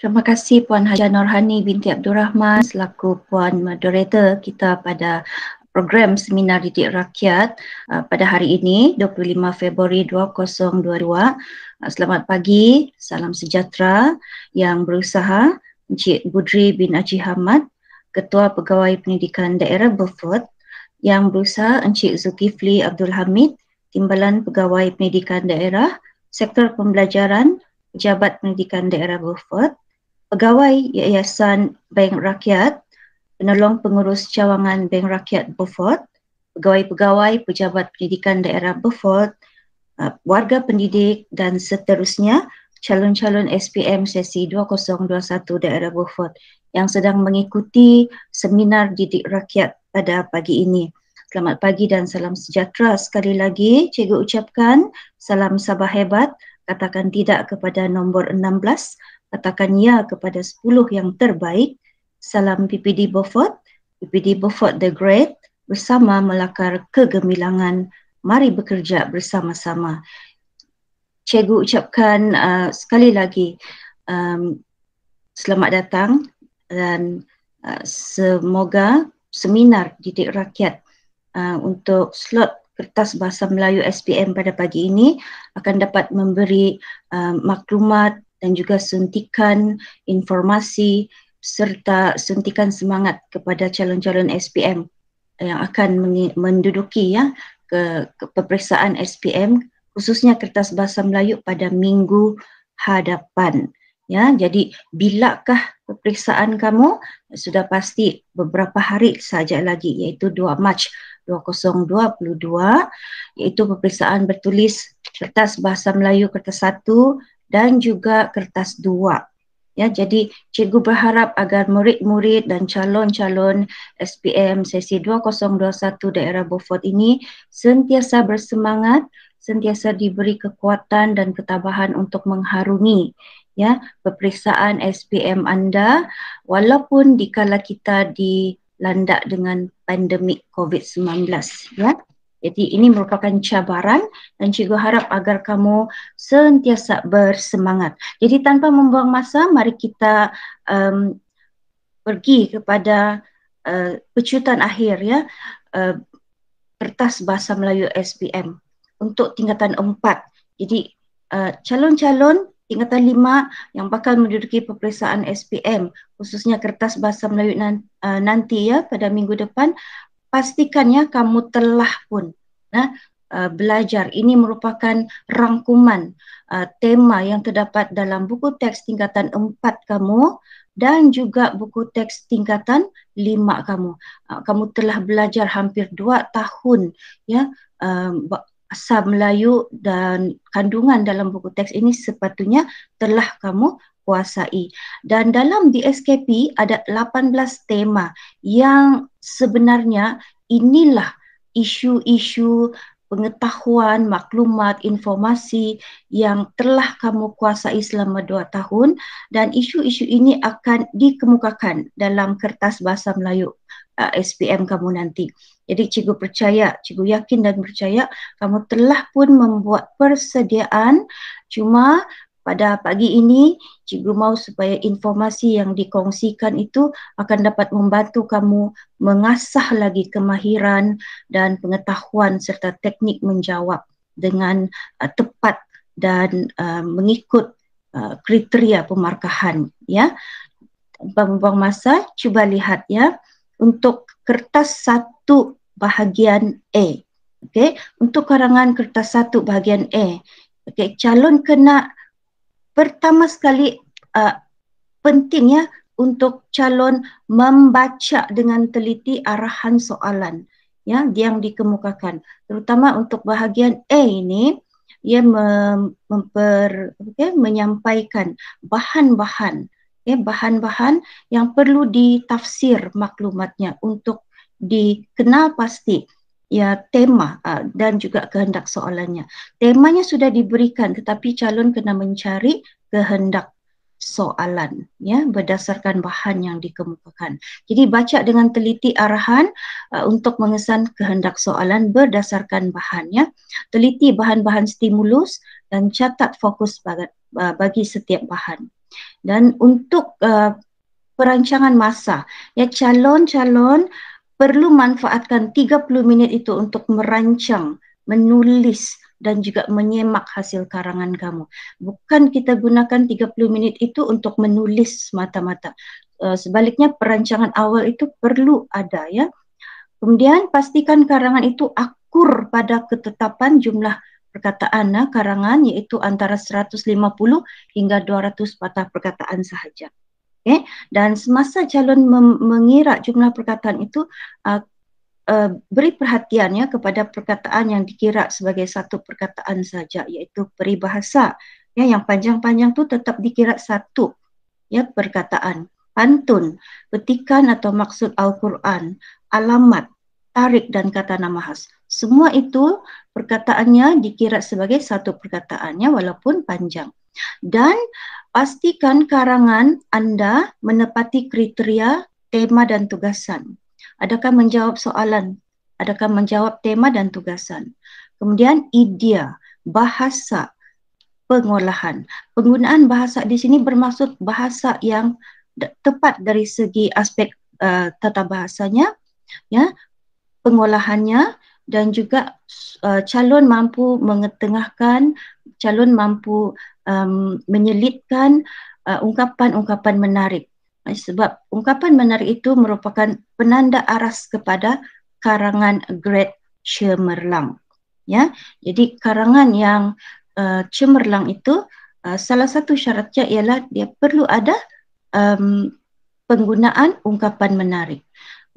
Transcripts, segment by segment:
Terima kasih Puan Haja Norhani binti Abdul Rahman selaku Puan Moderator kita pada program Seminar Didik Rakyat uh, pada hari ini 25 Februari 2022. Uh, selamat pagi, salam sejahtera yang berusaha Encik Budri bin Aji Hamad, Ketua Pegawai Pendidikan Daerah Beaufort yang berusaha Encik Zulkifli Abdul Hamid, Timbalan Pegawai Pendidikan Daerah, Sektor Pembelajaran, Jabat Pendidikan Daerah Beaufort pegawai Yayasan Bank Rakyat, penolong pengurus cawangan Bank Rakyat Beaufort, pegawai-pegawai pejabat pendidikan daerah Beaufort, uh, warga pendidik dan seterusnya calon-calon SPM sesi 2021 daerah Beaufort yang sedang mengikuti seminar didik rakyat pada pagi ini. Selamat pagi dan salam sejahtera sekali lagi. Cikgu ucapkan salam Sabah hebat. Katakan tidak kepada nombor katakan ya kepada 10 yang terbaik. Salam PPD Beaufort, PPD Beaufort the Great bersama melakar kegemilangan. Mari bekerja bersama-sama. Cikgu ucapkan uh, sekali lagi um, selamat datang dan uh, semoga seminar didik rakyat uh, untuk slot kertas bahasa Melayu SPM pada pagi ini akan dapat memberi uh, maklumat dan juga suntikan informasi serta suntikan semangat kepada calon-calon SPM yang akan menduduki ya ke, ke peperiksaan SPM khususnya kertas bahasa Melayu pada minggu hadapan ya jadi bilakah peperiksaan kamu sudah pasti beberapa hari saja lagi iaitu 2 Mac 2022 iaitu peperiksaan bertulis kertas bahasa Melayu kertas dan juga kertas dua. Ya, jadi cikgu berharap agar murid-murid dan calon-calon SPM sesi 2021 daerah Beaufort ini sentiasa bersemangat, sentiasa diberi kekuatan dan ketabahan untuk mengharungi ya peperiksaan SPM anda walaupun dikala kita dilanda dengan pandemik COVID-19 ya. Jadi ini merupakan cabaran dan cikgu harap agar kamu sentiasa bersemangat. Jadi tanpa membuang masa, mari kita um, pergi kepada uh, eh, pecutan akhir ya, uh, kertas bahasa Melayu SPM untuk tingkatan 4. Jadi uh, calon-calon tingkatan 5 yang bakal menduduki peperiksaan SPM khususnya kertas bahasa Melayu nanti, uh, nanti ya pada minggu depan pastikan ya kamu telah pun nah Uh, belajar ini merupakan rangkuman uh, tema yang terdapat dalam buku teks tingkatan 4 kamu dan juga buku teks tingkatan 5 kamu. Uh, kamu telah belajar hampir 2 tahun ya bahasa uh, Melayu dan kandungan dalam buku teks ini sepatutnya telah kamu kuasai dan dalam DSKP ada 18 tema yang sebenarnya inilah isu-isu pengetahuan, maklumat, informasi yang telah kamu kuasai selama dua tahun dan isu-isu ini akan dikemukakan dalam kertas bahasa Melayu uh, ah, SPM kamu nanti. Jadi cikgu percaya, cikgu yakin dan percaya kamu telah pun membuat persediaan cuma pada pagi ini cikgu mau supaya informasi yang dikongsikan itu akan dapat membantu kamu mengasah lagi kemahiran dan pengetahuan serta teknik menjawab dengan uh, tepat dan uh, mengikut uh, kriteria pemarkahan ya buang-buang masa cuba lihat ya untuk kertas satu bahagian A okey untuk karangan kertas satu bahagian A okey calon kena pertama sekali uh, penting untuk calon membaca dengan teliti arahan soalan ya yang dikemukakan terutama untuk bahagian A ini ia memper okay, menyampaikan bahan-bahan okay, ya, bahan-bahan yang perlu ditafsir maklumatnya untuk dikenal pasti ya tema aa, ah, dan juga kehendak soalannya. Temanya sudah diberikan tetapi calon kena mencari kehendak soalan ya berdasarkan bahan yang dikemukakan. Jadi baca dengan teliti arahan aa, ah, untuk mengesan kehendak soalan berdasarkan bahannya. Teliti bahan-bahan stimulus dan catat fokus bagi, aa, ah, bagi setiap bahan. Dan untuk aa, perancangan masa ya calon-calon aa, perlu manfaatkan 30 minit itu untuk merancang, menulis dan juga menyemak hasil karangan kamu. Bukan kita gunakan 30 minit itu untuk menulis mata-mata. Eh, sebaliknya perancangan awal itu perlu ada ya. Kemudian pastikan karangan itu akur pada ketetapan jumlah perkataan karangan yaitu antara 150 hingga 200 patah perkataan sahaja eh dan semasa calon mengira jumlah perkataan itu uh, uh, beri perhatiannya kepada perkataan yang dikira sebagai satu perkataan saja iaitu peribahasa ya yang panjang-panjang tu tetap dikira satu ya perkataan pantun petikan atau maksud al-Quran alamat tarik dan kata nama khas semua itu perkataannya dikira sebagai satu perkataannya walaupun panjang dan pastikan karangan anda menepati kriteria tema dan tugasan. Adakah menjawab soalan? Adakah menjawab tema dan tugasan? Kemudian idea, bahasa, pengolahan. Penggunaan bahasa di sini bermaksud bahasa yang tepat dari segi aspek uh, tata bahasanya, ya, pengolahannya dan juga uh, calon mampu mengetengahkan calon mampu um, menyelitkan uh, ungkapan-ungkapan menarik sebab ungkapan menarik itu merupakan penanda aras kepada karangan great cemerlang ya jadi karangan yang uh, cemerlang itu uh, salah satu syaratnya ialah dia perlu ada um, penggunaan ungkapan menarik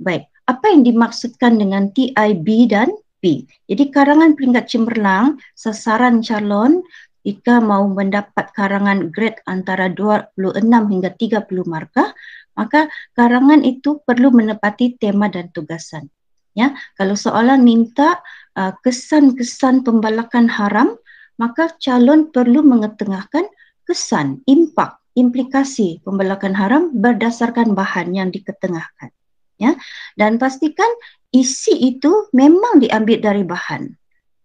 baik apa yang dimaksudkan dengan TIB dan B. Jadi karangan peringkat cemerlang, sasaran calon jika mau mendapat karangan grade antara 26 hingga 30 markah, maka karangan itu perlu menepati tema dan tugasan. Ya, kalau soalan minta uh, kesan-kesan pembalakan haram, maka calon perlu mengetengahkan kesan, impak, implikasi pembalakan haram berdasarkan bahan yang diketengahkan. Ya, dan pastikan isi itu memang diambil dari bahan.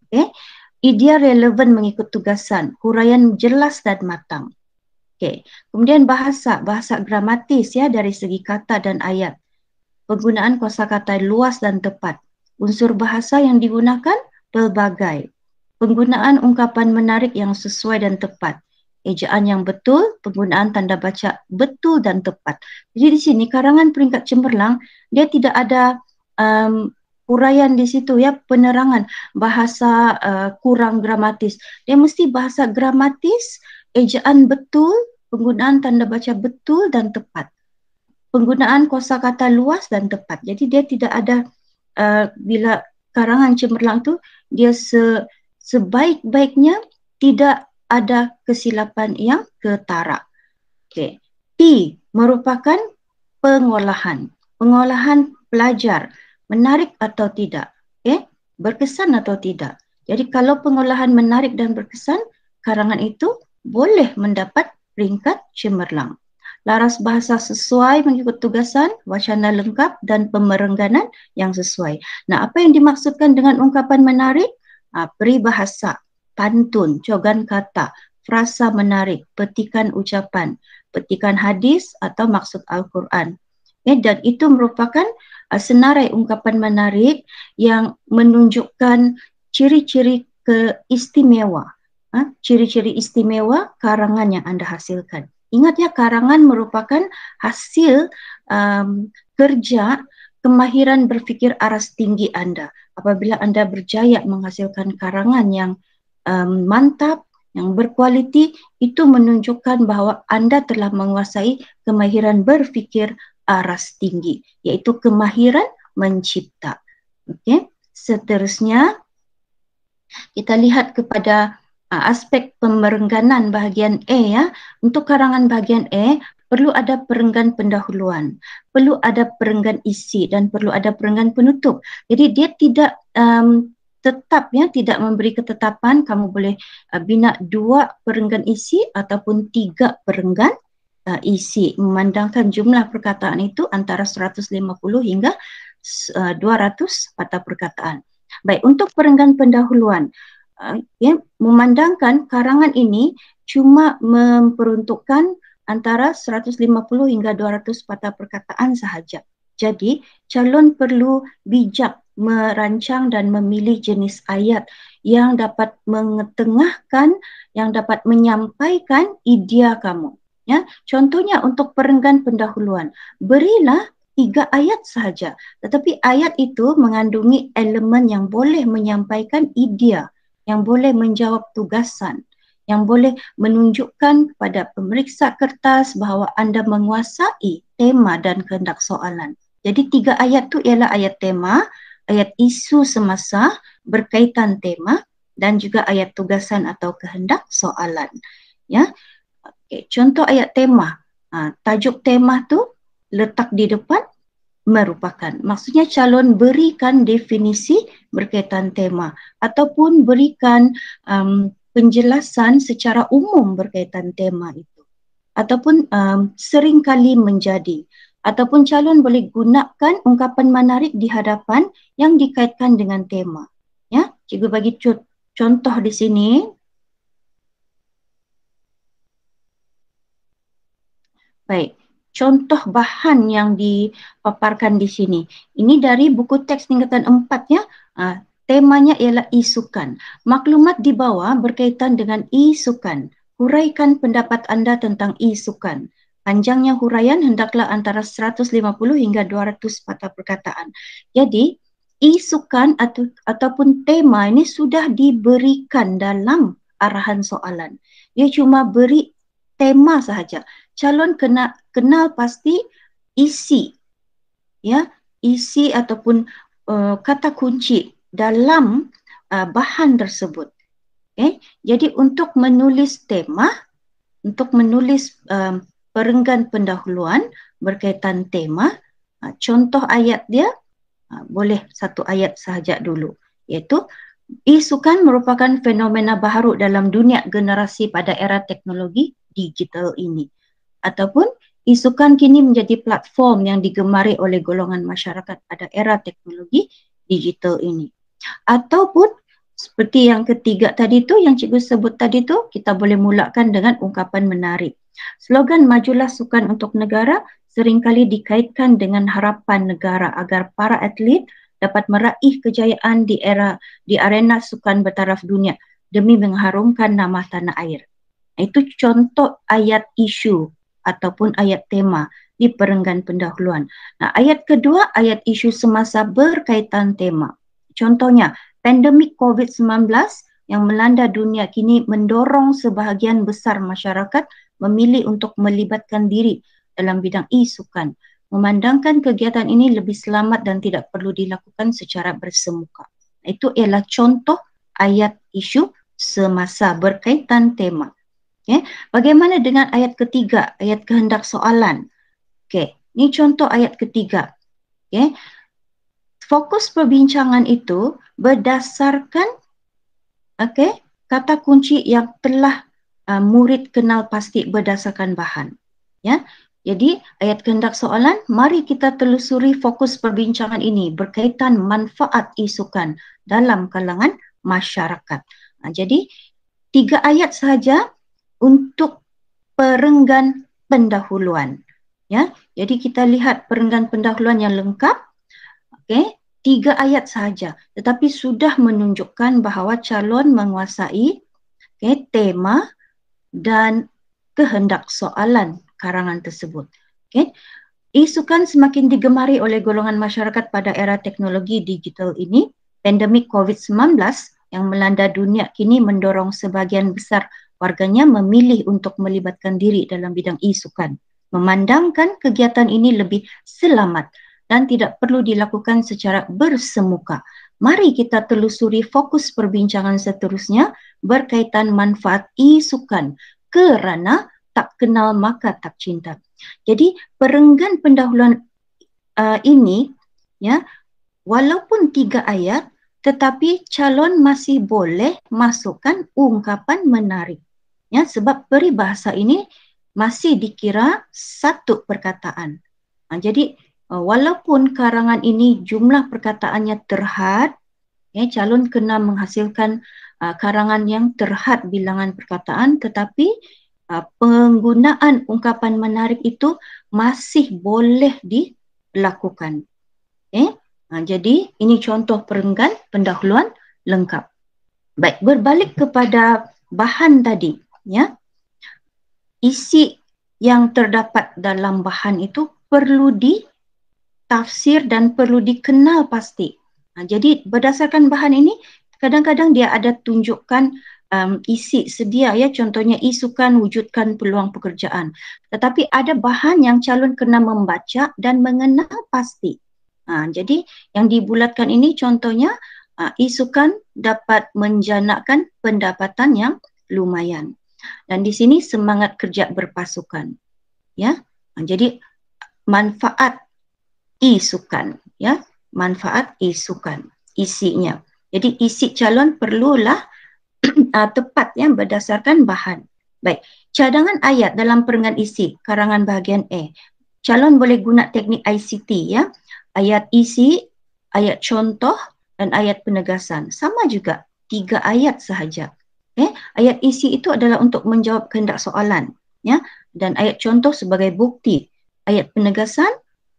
Okay. Eh, Idea relevan mengikut tugasan, huraian jelas dan matang. Okay. Kemudian bahasa, bahasa gramatis ya dari segi kata dan ayat. Penggunaan kosakata luas dan tepat. Unsur bahasa yang digunakan pelbagai. Penggunaan ungkapan menarik yang sesuai dan tepat ejaan yang betul, penggunaan tanda baca betul dan tepat. Jadi di sini karangan peringkat cemerlang dia tidak ada um, uraian di situ ya penerangan bahasa uh, kurang gramatis dia mesti bahasa gramatis ejaan betul penggunaan tanda baca betul dan tepat penggunaan kosakata luas dan tepat jadi dia tidak ada uh, bila karangan cemerlang tu dia se, sebaik-baiknya tidak ada kesilapan yang ketara Okay. p merupakan pengolahan pengolahan pelajar menarik atau tidak okay? Eh, berkesan atau tidak jadi kalau pengolahan menarik dan berkesan karangan itu boleh mendapat peringkat cemerlang laras bahasa sesuai mengikut tugasan wacana lengkap dan pemerengganan yang sesuai nah apa yang dimaksudkan dengan ungkapan menarik ha, peribahasa pantun cogan kata frasa menarik petikan ucapan petikan hadis atau maksud al-Quran eh, dan itu merupakan uh, senarai ungkapan menarik yang menunjukkan ciri-ciri keistimewa, ha? ciri-ciri istimewa karangan yang anda hasilkan. Ingat ya karangan merupakan hasil um, kerja kemahiran berfikir aras tinggi anda. Apabila anda berjaya menghasilkan karangan yang um, mantap, yang berkualiti, itu menunjukkan bahawa anda telah menguasai kemahiran berfikir aras tinggi iaitu kemahiran mencipta. Okey. Seterusnya kita lihat kepada uh, aspek pemerengganan bahagian A ya. Untuk karangan bahagian A perlu ada perenggan pendahuluan, perlu ada perenggan isi dan perlu ada perenggan penutup. Jadi dia tidak um, tetap ya tidak memberi ketetapan kamu boleh uh, bina dua perenggan isi ataupun tiga perenggan uh, isi memandangkan jumlah perkataan itu antara 150 hingga uh, 200 patah perkataan. Baik, untuk perenggan pendahuluan, uh, ya, memandangkan karangan ini cuma memperuntukkan antara 150 hingga 200 patah perkataan sahaja. Jadi, calon perlu bijak merancang dan memilih jenis ayat yang dapat mengetengahkan, yang dapat menyampaikan idea kamu. Ya, contohnya untuk perenggan pendahuluan, berilah tiga ayat sahaja. Tetapi ayat itu mengandungi elemen yang boleh menyampaikan idea, yang boleh menjawab tugasan, yang boleh menunjukkan kepada pemeriksa kertas bahawa anda menguasai tema dan kehendak soalan. Jadi tiga ayat tu ialah ayat tema, ayat isu semasa berkaitan tema dan juga ayat tugasan atau kehendak soalan. Ya, Okay, contoh ayat tema. Ha, tajuk tema tu letak di depan merupakan. Maksudnya calon berikan definisi berkaitan tema ataupun berikan um, penjelasan secara umum berkaitan tema itu. Ataupun um, seringkali menjadi. Ataupun calon boleh gunakan ungkapan menarik di hadapan yang dikaitkan dengan tema. Ya, cikgu bagi contoh di sini Baik. Contoh bahan yang dipaparkan di sini. Ini dari buku teks tingkatan 4 ya. Uh, temanya ialah isukan. Maklumat di bawah berkaitan dengan isukan. Huraikan pendapat anda tentang isukan. Panjangnya huraian hendaklah antara 150 hingga 200 patah perkataan. Jadi, isukan atau ataupun tema ini sudah diberikan dalam arahan soalan. Dia cuma beri tema sahaja calon kena kenal pasti isi ya isi ataupun uh, kata kunci dalam uh, bahan tersebut okay? Eh, jadi untuk menulis tema untuk menulis um, perenggan pendahuluan berkaitan tema uh, contoh ayat dia uh, boleh satu ayat sahaja dulu iaitu isukan merupakan fenomena baharu dalam dunia generasi pada era teknologi digital ini ataupun isukan kini menjadi platform yang digemari oleh golongan masyarakat pada era teknologi digital ini. Ataupun seperti yang ketiga tadi tu yang cikgu sebut tadi tu kita boleh mulakan dengan ungkapan menarik. Slogan majulah sukan untuk negara seringkali dikaitkan dengan harapan negara agar para atlet dapat meraih kejayaan di era di arena sukan bertaraf dunia demi mengharumkan nama tanah air. Itu contoh ayat isu ataupun ayat tema di perenggan pendahuluan. Nah, ayat kedua ayat isu semasa berkaitan tema. Contohnya, pandemik COVID-19 yang melanda dunia kini mendorong sebahagian besar masyarakat memilih untuk melibatkan diri dalam bidang isukan, memandangkan kegiatan ini lebih selamat dan tidak perlu dilakukan secara bersemuka. Itu ialah contoh ayat isu semasa berkaitan tema. Okay. Ya, bagaimana dengan ayat ketiga, ayat kehendak soalan? Okay. Ini contoh ayat ketiga. Okay. Ya, fokus perbincangan itu berdasarkan okay, kata kunci yang telah uh, murid kenal pasti berdasarkan bahan. Ya. Jadi ayat kehendak soalan, mari kita telusuri fokus perbincangan ini berkaitan manfaat isukan dalam kalangan masyarakat. Nah, ha, jadi tiga ayat sahaja untuk perenggan pendahuluan ya jadi kita lihat perenggan pendahuluan yang lengkap okey tiga ayat sahaja tetapi sudah menunjukkan bahawa calon menguasai okay, tema dan kehendak soalan karangan tersebut okey isukan semakin digemari oleh golongan masyarakat pada era teknologi digital ini pandemik covid-19 yang melanda dunia kini mendorong sebahagian besar warganya memilih untuk melibatkan diri dalam bidang e-sukan, memandangkan kegiatan ini lebih selamat dan tidak perlu dilakukan secara bersemuka. Mari kita telusuri fokus perbincangan seterusnya berkaitan manfaat e-sukan kerana tak kenal maka tak cinta. Jadi perenggan pendahuluan uh, ini ya walaupun tiga ayat tetapi calon masih boleh masukkan ungkapan menarik ya sebab peribahasa ini masih dikira satu perkataan. Ha, jadi e, walaupun karangan ini jumlah perkataannya terhad, ya calon kena menghasilkan uh, karangan yang terhad bilangan perkataan tetapi uh, penggunaan ungkapan menarik itu masih boleh dilakukan. Eh? Ha, jadi ini contoh perenggan pendahuluan lengkap. Baik, berbalik kepada bahan tadi ya isi yang terdapat dalam bahan itu perlu ditafsir dan perlu dikenal pasti nah, ha, jadi berdasarkan bahan ini kadang-kadang dia ada tunjukkan um, isi sedia ya contohnya isukan wujudkan peluang pekerjaan tetapi ada bahan yang calon kena membaca dan mengenal pasti nah, ha, jadi yang dibulatkan ini contohnya uh, isukan dapat menjanakkan pendapatan yang lumayan dan di sini semangat kerja berpasukan. Ya. Jadi manfaat isukan, ya. Manfaat isukan isinya. Jadi isi calon perlulah uh, tepat yang berdasarkan bahan. Baik. Cadangan ayat dalam perenggan isi karangan bahagian A. Calon boleh guna teknik ICT ya. Ayat isi, ayat contoh dan ayat penegasan. Sama juga tiga ayat sahaja. Eh, ayat isi itu adalah untuk menjawab kehendak soalan, ya. Dan ayat contoh sebagai bukti, ayat penegasan,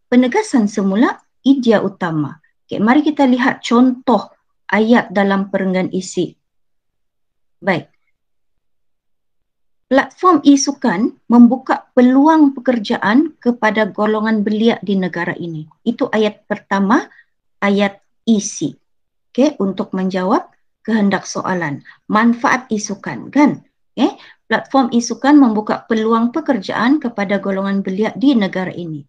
penegasan semula idea utama. Okay, mari kita lihat contoh ayat dalam perenggan isi. Baik. Platform isukan membuka peluang pekerjaan kepada golongan belia di negara ini. Itu ayat pertama ayat isi. Okay, untuk menjawab kehendak soalan, manfaat isukan kan? Okay? Eh, platform isukan membuka peluang pekerjaan kepada golongan belia di negara ini.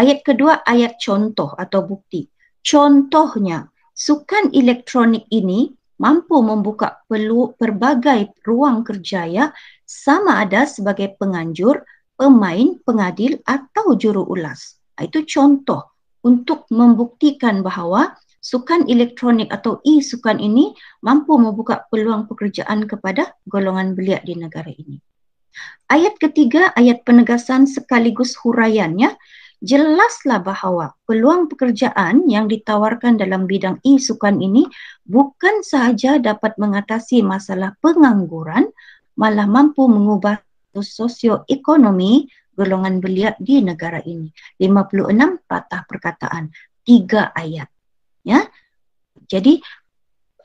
Ayat kedua ayat contoh atau bukti. Contohnya, sukan elektronik ini mampu membuka pelu berbagai ruang kerjaya sama ada sebagai penganjur, pemain, pengadil atau juru ah, Itu contoh untuk membuktikan bahawa sukan elektronik atau e-sukan ini mampu membuka peluang pekerjaan kepada golongan belia di negara ini. Ayat ketiga, ayat penegasan sekaligus huraiannya, jelaslah bahawa peluang pekerjaan yang ditawarkan dalam bidang e-sukan ini bukan sahaja dapat mengatasi masalah pengangguran, malah mampu mengubah sosioekonomi golongan belia di negara ini. 56 patah perkataan, tiga ayat ya jadi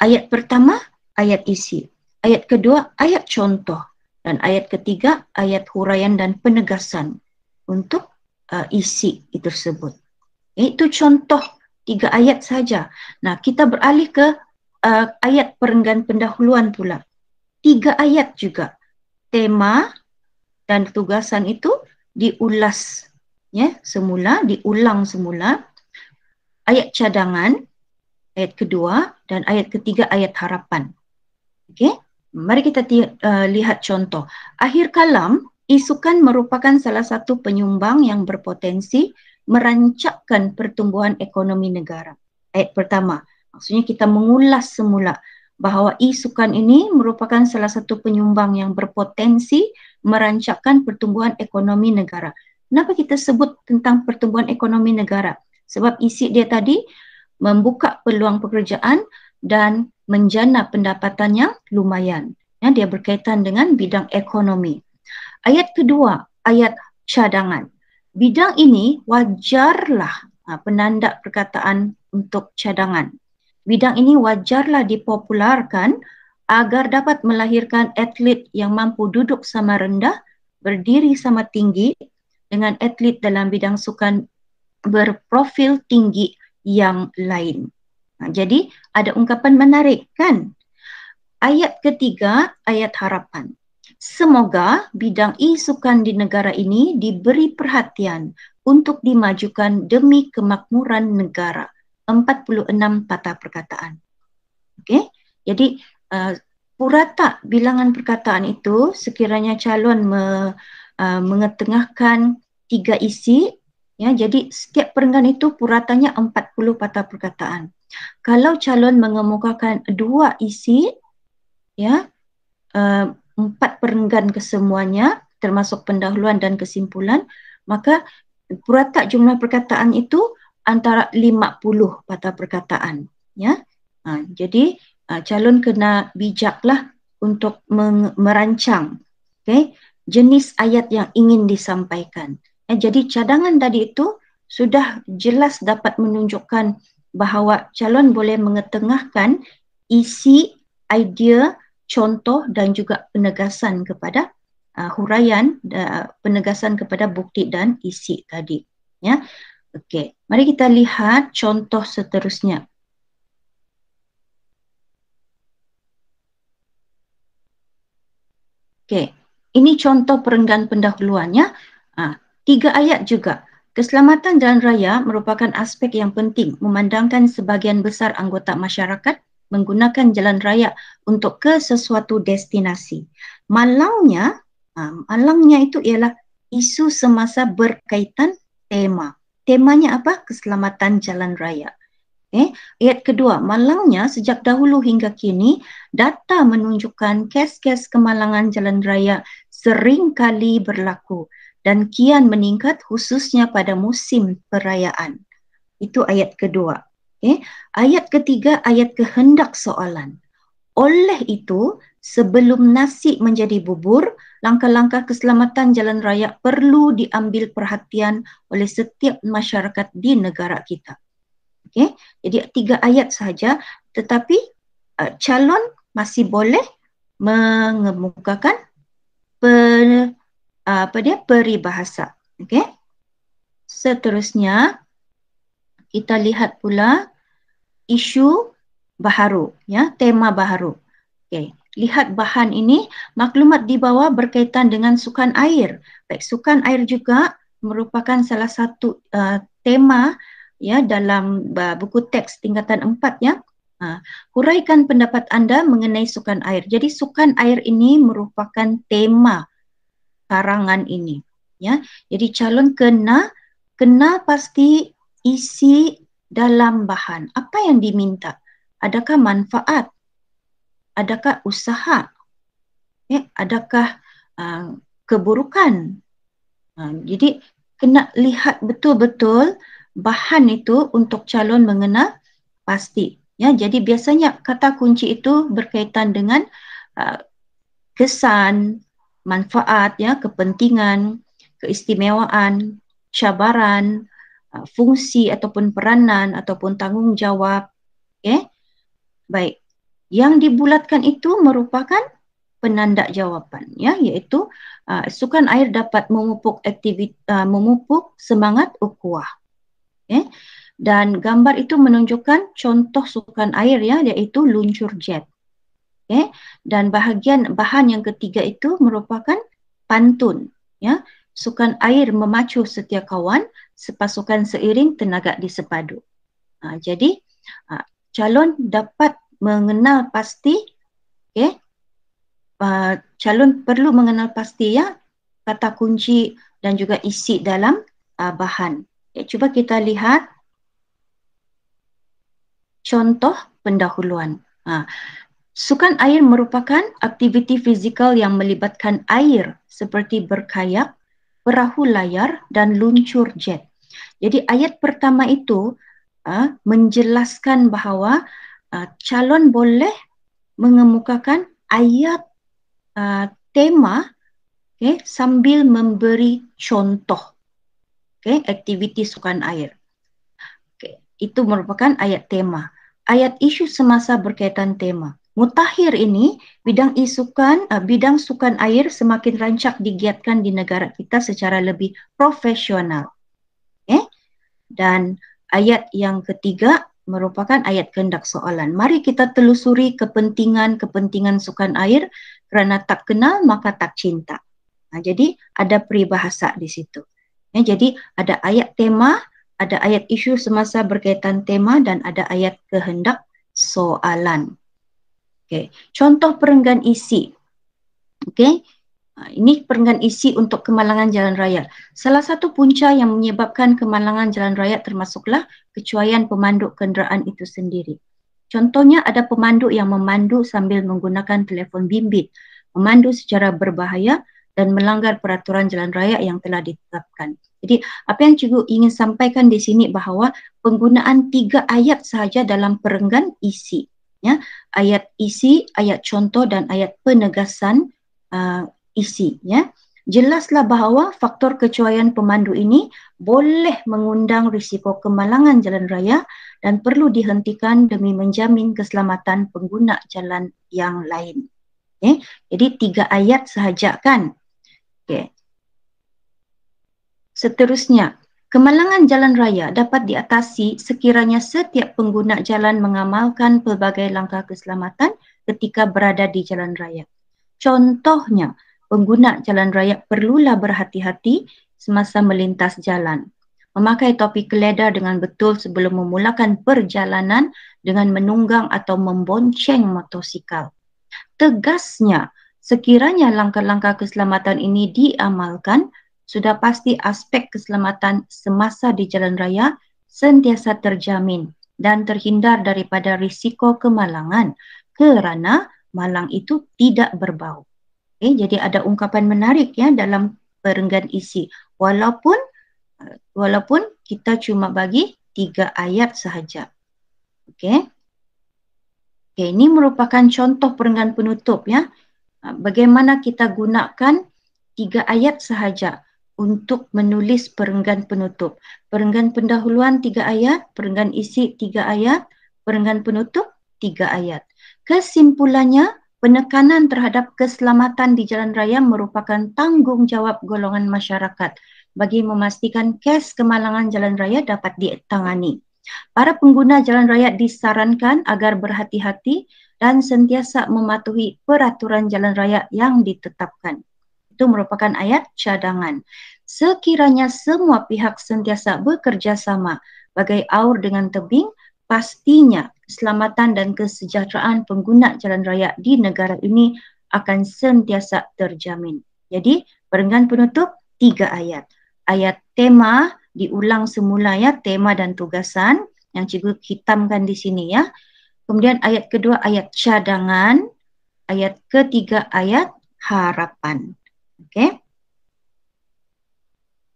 ayat pertama ayat isi ayat kedua ayat contoh dan ayat ketiga ayat huraian dan penegasan untuk uh, isi itu tersebut itu contoh tiga ayat saja nah kita beralih ke uh, ayat perenggan pendahuluan pula tiga ayat juga tema dan tugasan itu diulas ya semula diulang semula ayat cadangan ayat kedua dan ayat ketiga ayat harapan. Okey, mari kita uh, lihat contoh. Akhir kalam, isukan merupakan salah satu penyumbang yang berpotensi merancakkan pertumbuhan ekonomi negara. Ayat pertama, maksudnya kita mengulas semula bahawa isukan ini merupakan salah satu penyumbang yang berpotensi merancakkan pertumbuhan ekonomi negara. Kenapa kita sebut tentang pertumbuhan ekonomi negara? Sebab isi dia tadi membuka peluang pekerjaan dan menjana pendapatan yang lumayan. Ya, dia berkaitan dengan bidang ekonomi. Ayat kedua, ayat cadangan. Bidang ini wajarlah ha, penanda perkataan untuk cadangan. Bidang ini wajarlah dipopularkan agar dapat melahirkan atlet yang mampu duduk sama rendah, berdiri sama tinggi dengan atlet dalam bidang sukan berprofil tinggi yang lain. Ha, jadi ada ungkapan menarik kan? Ayat ketiga, ayat harapan. Semoga bidang isukan di negara ini diberi perhatian untuk dimajukan demi kemakmuran negara. 46 patah perkataan. Okey. Jadi uh, eh, purata bilangan perkataan itu sekiranya calon me, uh, mengetengahkan tiga isi Ya, jadi setiap perenggan itu puratannya 40 patah perkataan. Kalau calon mengemukakan dua isi, ya, uh, empat perenggan kesemuanya termasuk pendahuluan dan kesimpulan, maka purata jumlah perkataan itu antara 50 patah perkataan. Ya, ha, jadi uh, calon kena bijaklah untuk merancang, okay, jenis ayat yang ingin disampaikan. Eh, jadi cadangan tadi itu sudah jelas dapat menunjukkan bahawa calon boleh mengetengahkan isi, idea, contoh dan juga penegasan kepada uh, huraian uh, penegasan kepada bukti dan isi tadi ya okey mari kita lihat contoh seterusnya okey ini contoh perenggan pendahuluannya ah tiga ayat juga. Keselamatan jalan raya merupakan aspek yang penting memandangkan sebahagian besar anggota masyarakat menggunakan jalan raya untuk ke sesuatu destinasi. Malangnya, ha, malangnya itu ialah isu semasa berkaitan tema. Temanya apa? Keselamatan jalan raya. Eh, ayat kedua, malangnya sejak dahulu hingga kini data menunjukkan kes-kes kemalangan jalan raya sering kali berlaku dan kian meningkat khususnya pada musim perayaan. Itu ayat kedua. Okay. Eh, ayat ketiga, ayat kehendak soalan. Oleh itu, sebelum nasi menjadi bubur, langkah-langkah keselamatan jalan raya perlu diambil perhatian oleh setiap masyarakat di negara kita. Okay. Jadi tiga ayat sahaja, tetapi uh, calon masih boleh mengemukakan per, Ah, apa dia peribahasa okey seterusnya kita lihat pula isu baharu ya tema baharu okey lihat bahan ini maklumat di bawah berkaitan dengan sukan air baik sukan air juga merupakan salah satu uh, tema ya dalam uh, buku teks tingkatan 4 ya Uh, huraikan pendapat anda mengenai sukan air. Jadi sukan air ini merupakan tema karangan ini ya jadi calon kena kena pasti isi dalam bahan apa yang diminta adakah manfaat adakah usaha ya adakah uh, keburukan uh, jadi kena lihat betul-betul bahan itu untuk calon mengena pasti ya jadi biasanya kata kunci itu berkaitan dengan uh, kesan manfaat ya kepentingan keistimewaan cabaran uh, fungsi ataupun peranan ataupun tanggungjawab okey ya. baik yang dibulatkan itu merupakan penanda jawapan ya iaitu uh, sukan air dapat memupuk aktiviti uh, memupuk semangat ukhuwah okey ya. dan gambar itu menunjukkan contoh sukan air ya iaitu luncur jet okay? Eh? dan bahagian bahan yang ketiga itu merupakan pantun ya sukan air memacu setiap kawan sepasukan seiring tenaga disepadu ha, jadi ha, calon dapat mengenal pasti okay? Ya. ha, calon perlu mengenal pasti ya kata kunci dan juga isi dalam uh, bahan. Okay, ya, cuba kita lihat contoh pendahuluan. Ha, Sukan air merupakan aktiviti fizikal yang melibatkan air seperti berkayak, perahu layar dan luncur jet. Jadi ayat pertama itu uh, menjelaskan bahawa uh, calon boleh mengemukakan ayat uh, tema okay, sambil memberi contoh okay, aktiviti sukan air. Okay, itu merupakan ayat tema. Ayat isu semasa berkaitan tema. Mutakhir ini bidang isukan uh, bidang sukan air semakin rancak digiatkan di negara kita secara lebih profesional. Eh? Dan ayat yang ketiga merupakan ayat kehendak soalan. Mari kita telusuri kepentingan-kepentingan sukan air kerana tak kenal maka tak cinta. Nah, ha, jadi ada peribahasa di situ. Ya, jadi ada ayat tema, ada ayat isu semasa berkaitan tema dan ada ayat kehendak soalan. Okey, contoh perenggan isi. Okey. Ha, ini perenggan isi untuk kemalangan jalan raya. Salah satu punca yang menyebabkan kemalangan jalan raya termasuklah kecuaian pemandu kenderaan itu sendiri. Contohnya ada pemandu yang memandu sambil menggunakan telefon bimbit, memandu secara berbahaya dan melanggar peraturan jalan raya yang telah ditetapkan. Jadi apa yang cikgu ingin sampaikan di sini bahawa penggunaan tiga ayat sahaja dalam perenggan isi ya ayat isi ayat contoh dan ayat penegasan uh, isi ya jelaslah bahawa faktor kecuaian pemandu ini boleh mengundang risiko kemalangan jalan raya dan perlu dihentikan demi menjamin keselamatan pengguna jalan yang lain okay. Eh, jadi tiga ayat sahaja kan okey seterusnya Kemalangan jalan raya dapat diatasi sekiranya setiap pengguna jalan mengamalkan pelbagai langkah keselamatan ketika berada di jalan raya. Contohnya, pengguna jalan raya perlulah berhati-hati semasa melintas jalan. Memakai topi keledar dengan betul sebelum memulakan perjalanan dengan menunggang atau membonceng motosikal. Tegasnya, sekiranya langkah-langkah keselamatan ini diamalkan, sudah pasti aspek keselamatan semasa di jalan raya sentiasa terjamin dan terhindar daripada risiko kemalangan kerana malang itu tidak berbau. Okay, eh, jadi ada ungkapan menarik ya dalam perenggan isi. Walaupun eh, walaupun kita cuma bagi tiga ayat sahaja. Okey. Okay, ini merupakan contoh perenggan penutup ya. Ah, bagaimana kita gunakan tiga ayat sahaja untuk menulis perenggan penutup. Perenggan pendahuluan tiga ayat, perenggan isi tiga ayat, perenggan penutup tiga ayat. Kesimpulannya, penekanan terhadap keselamatan di jalan raya merupakan tanggungjawab golongan masyarakat bagi memastikan kes kemalangan jalan raya dapat ditangani. Para pengguna jalan raya disarankan agar berhati-hati dan sentiasa mematuhi peraturan jalan raya yang ditetapkan itu merupakan ayat cadangan. Sekiranya semua pihak sentiasa bekerjasama bagai aur dengan tebing, pastinya keselamatan dan kesejahteraan pengguna jalan raya di negara ini akan sentiasa terjamin. Jadi, perenggan penutup tiga ayat. Ayat tema diulang semula ya, tema dan tugasan yang cikgu hitamkan di sini ya. Kemudian ayat kedua ayat cadangan, ayat ketiga ayat harapan. Okay.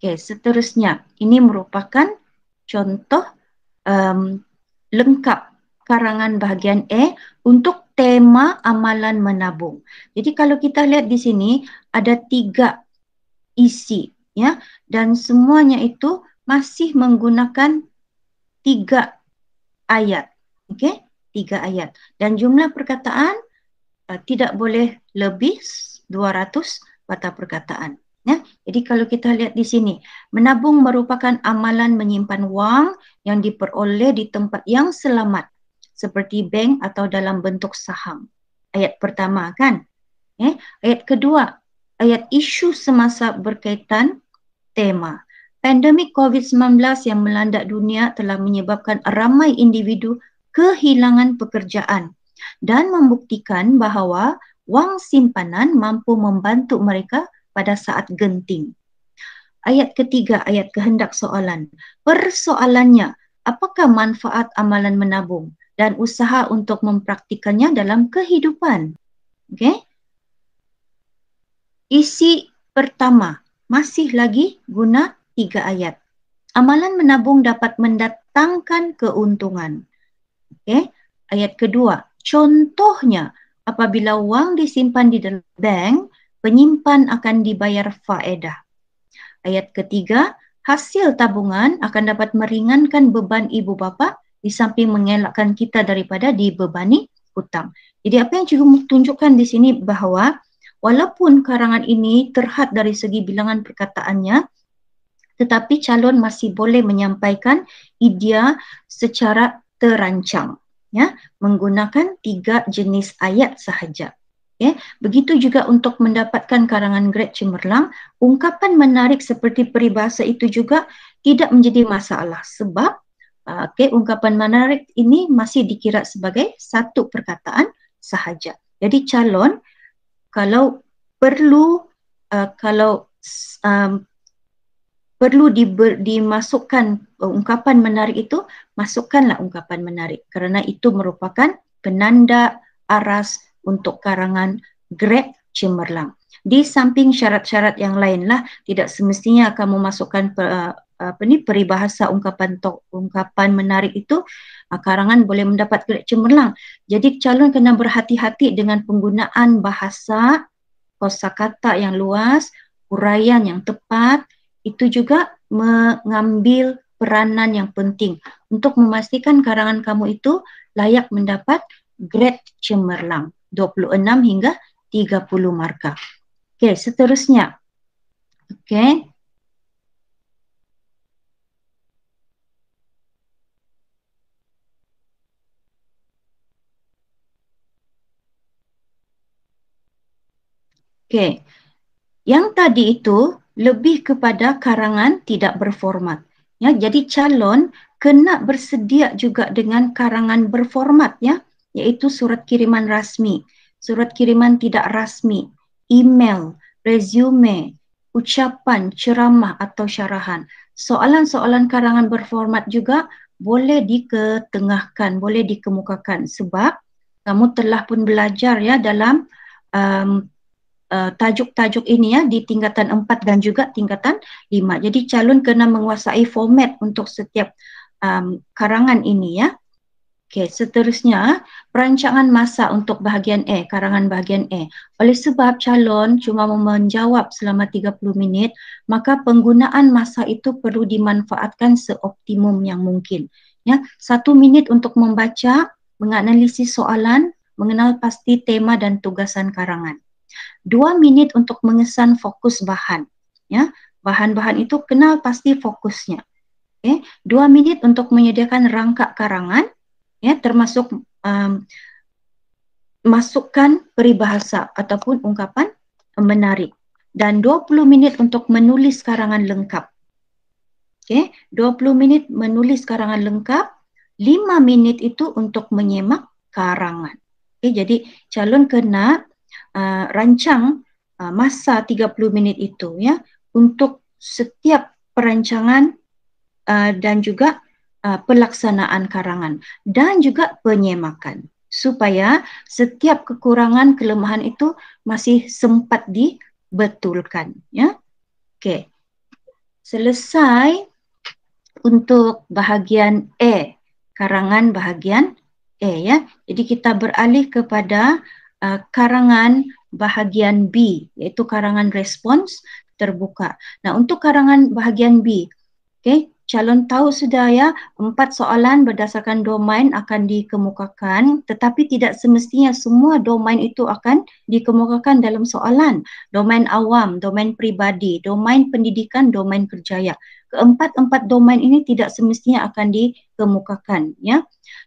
Okay, seterusnya, ini merupakan contoh um, lengkap karangan bahagian A untuk tema amalan menabung. Jadi kalau kita lihat di sini ada tiga isi ya dan semuanya itu masih menggunakan tiga ayat. Okey, tiga ayat dan jumlah perkataan uh, tidak boleh lebih 200 patah perkataan. Ya? Jadi kalau kita lihat di sini, menabung merupakan amalan menyimpan wang yang diperoleh di tempat yang selamat seperti bank atau dalam bentuk saham. Ayat pertama kan? Eh? Ayat kedua, ayat isu semasa berkaitan tema. Pandemik COVID-19 yang melanda dunia telah menyebabkan ramai individu kehilangan pekerjaan dan membuktikan bahawa wang simpanan mampu membantu mereka pada saat genting. Ayat ketiga, ayat kehendak soalan. Persoalannya, apakah manfaat amalan menabung dan usaha untuk mempraktikannya dalam kehidupan? Okay? Isi pertama, masih lagi guna tiga ayat. Amalan menabung dapat mendatangkan keuntungan. Okay? Ayat kedua, contohnya, apabila wang disimpan di dalam bank, penyimpan akan dibayar faedah. Ayat ketiga, hasil tabungan akan dapat meringankan beban ibu bapa di samping mengelakkan kita daripada dibebani hutang. Jadi apa yang cikgu tunjukkan di sini bahawa walaupun karangan ini terhad dari segi bilangan perkataannya, tetapi calon masih boleh menyampaikan idea secara terancang ya menggunakan tiga jenis ayat sahaja ya begitu juga untuk mendapatkan karangan grade cemerlang ungkapan menarik seperti peribahasa itu juga tidak menjadi masalah sebab ah, okay, ungkapan menarik ini masih dikira sebagai satu perkataan sahaja jadi calon kalau perlu uh, kalau um, perlu diber, dimasukkan uh, ungkapan menarik itu masukkanlah ungkapan menarik kerana itu merupakan penanda aras untuk karangan Greg Cemerlang. Di samping syarat-syarat yang lainlah tidak semestinya kamu masukkan per, uh, apa ni peribahasa ungkapan to, ungkapan menarik itu uh, karangan boleh mendapat Greg Cemerlang. Jadi calon kena berhati-hati dengan penggunaan bahasa kosakata yang luas, huraian yang tepat itu juga mengambil peranan yang penting untuk memastikan karangan kamu itu layak mendapat grade cemerlang 26 hingga 30 markah. Oke, seterusnya. Oke. Okay. Oke. Yang tadi itu lebih kepada karangan tidak berformat ya jadi calon kena bersedia juga dengan karangan berformat ya iaitu surat kiriman rasmi surat kiriman tidak rasmi email resume ucapan ceramah atau syarahan soalan-soalan karangan berformat juga boleh diketengahkan boleh dikemukakan sebab kamu telah pun belajar ya dalam um, Eh, tajuk-tajuk ini ya di tingkatan 4 dan juga tingkatan 5. Jadi calon kena menguasai format untuk setiap um, karangan ini ya. Okey, seterusnya perancangan masa untuk bahagian A, karangan bahagian A. Oleh sebab calon cuma menjawab selama 30 minit, maka penggunaan masa itu perlu dimanfaatkan seoptimum yang mungkin. Ya, satu minit untuk membaca, menganalisis soalan, mengenal pasti tema dan tugasan karangan. Dua minit untuk mengesan fokus bahan. Ya, bahan-bahan itu kenal pasti fokusnya. Okay. Dua minit untuk menyediakan rangka karangan, ya, termasuk um, masukkan peribahasa ataupun ungkapan menarik. Dan dua puluh minit untuk menulis karangan lengkap. Okay. dua puluh minit menulis karangan lengkap, lima minit itu untuk menyemak karangan. Okay. Jadi calon kena uh, rancang uh, masa 30 minit itu ya untuk setiap perancangan uh, dan juga uh, pelaksanaan karangan dan juga penyemakan supaya setiap kekurangan kelemahan itu masih sempat dibetulkan ya okey selesai untuk bahagian A karangan bahagian A ya jadi kita beralih kepada Uh, karangan bahagian B iaitu karangan respons terbuka. Nah, untuk karangan bahagian B, okey, calon tahu sedaya empat soalan berdasarkan domain akan dikemukakan tetapi tidak semestinya semua domain itu akan dikemukakan dalam soalan. Domain awam, domain pribadi, domain pendidikan, domain kerjaya keempat-empat domain ini tidak semestinya akan dikemukakan ya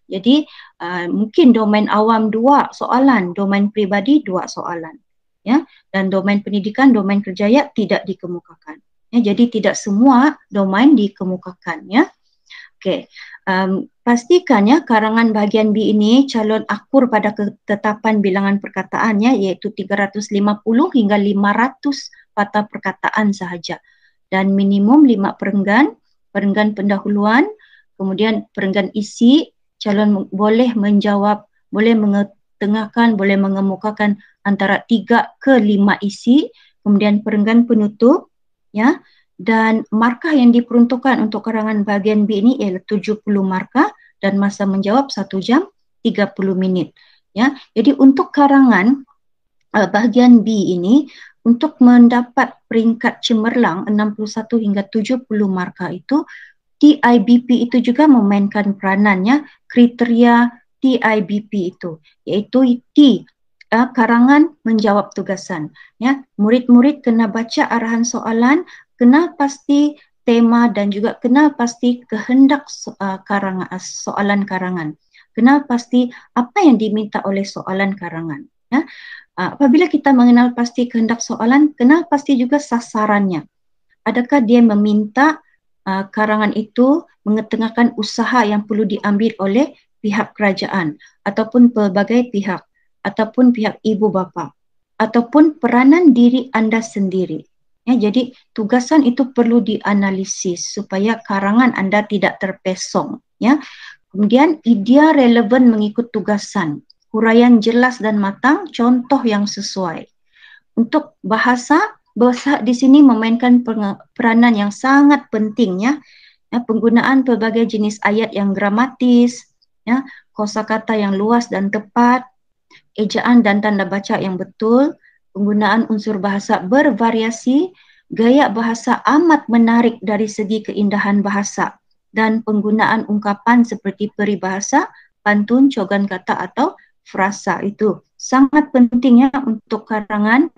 jadi uh, mungkin domain awam dua soalan domain peribadi dua soalan ya dan domain pendidikan domain kerjaya tidak dikemukakan ya jadi tidak semua domain dikemukakan ya okey um, pastikan ya karangan bahagian B ini calon akur pada ketetapan bilangan perkataannya iaitu 350 hingga 500 patah perkataan sahaja dan minimum lima perenggan, perenggan pendahuluan, kemudian perenggan isi, calon boleh menjawab, boleh mengetengahkan, boleh mengemukakan antara tiga ke lima isi, kemudian perenggan penutup, ya, dan markah yang diperuntukkan untuk karangan bagian B ini ialah 70 markah dan masa menjawab 1 jam 30 minit. Ya, jadi untuk karangan uh, bahagian B ini untuk mendapat peringkat cemerlang 61 hingga 70 markah itu TIBP itu juga memainkan peranannya kriteria TIBP itu iaitu T ya, karangan menjawab tugasan ya murid-murid kena baca arahan soalan kena pasti tema dan juga kena pasti kehendak uh, karangan soalan karangan kena pasti apa yang diminta oleh soalan karangan ya. Ah, apabila kita mengenal pasti kehendak soalan, kenal pasti juga sasarannya. Adakah dia meminta uh, karangan itu mengetengahkan usaha yang perlu diambil oleh pihak kerajaan ataupun pelbagai pihak ataupun pihak ibu bapa ataupun peranan diri anda sendiri. Ya, jadi tugasan itu perlu dianalisis supaya karangan anda tidak terpesong. Ya. Kemudian idea relevan mengikut tugasan huraian jelas dan matang, contoh yang sesuai. Untuk bahasa, bahasa di sini memainkan peranan yang sangat penting ya. ya penggunaan pelbagai jenis ayat yang gramatis, ya, kosakata yang luas dan tepat, ejaan dan tanda baca yang betul, penggunaan unsur bahasa bervariasi, gaya bahasa amat menarik dari segi keindahan bahasa dan penggunaan ungkapan seperti peribahasa, pantun, cogan kata atau frasa itu sangat pentingnya untuk karangan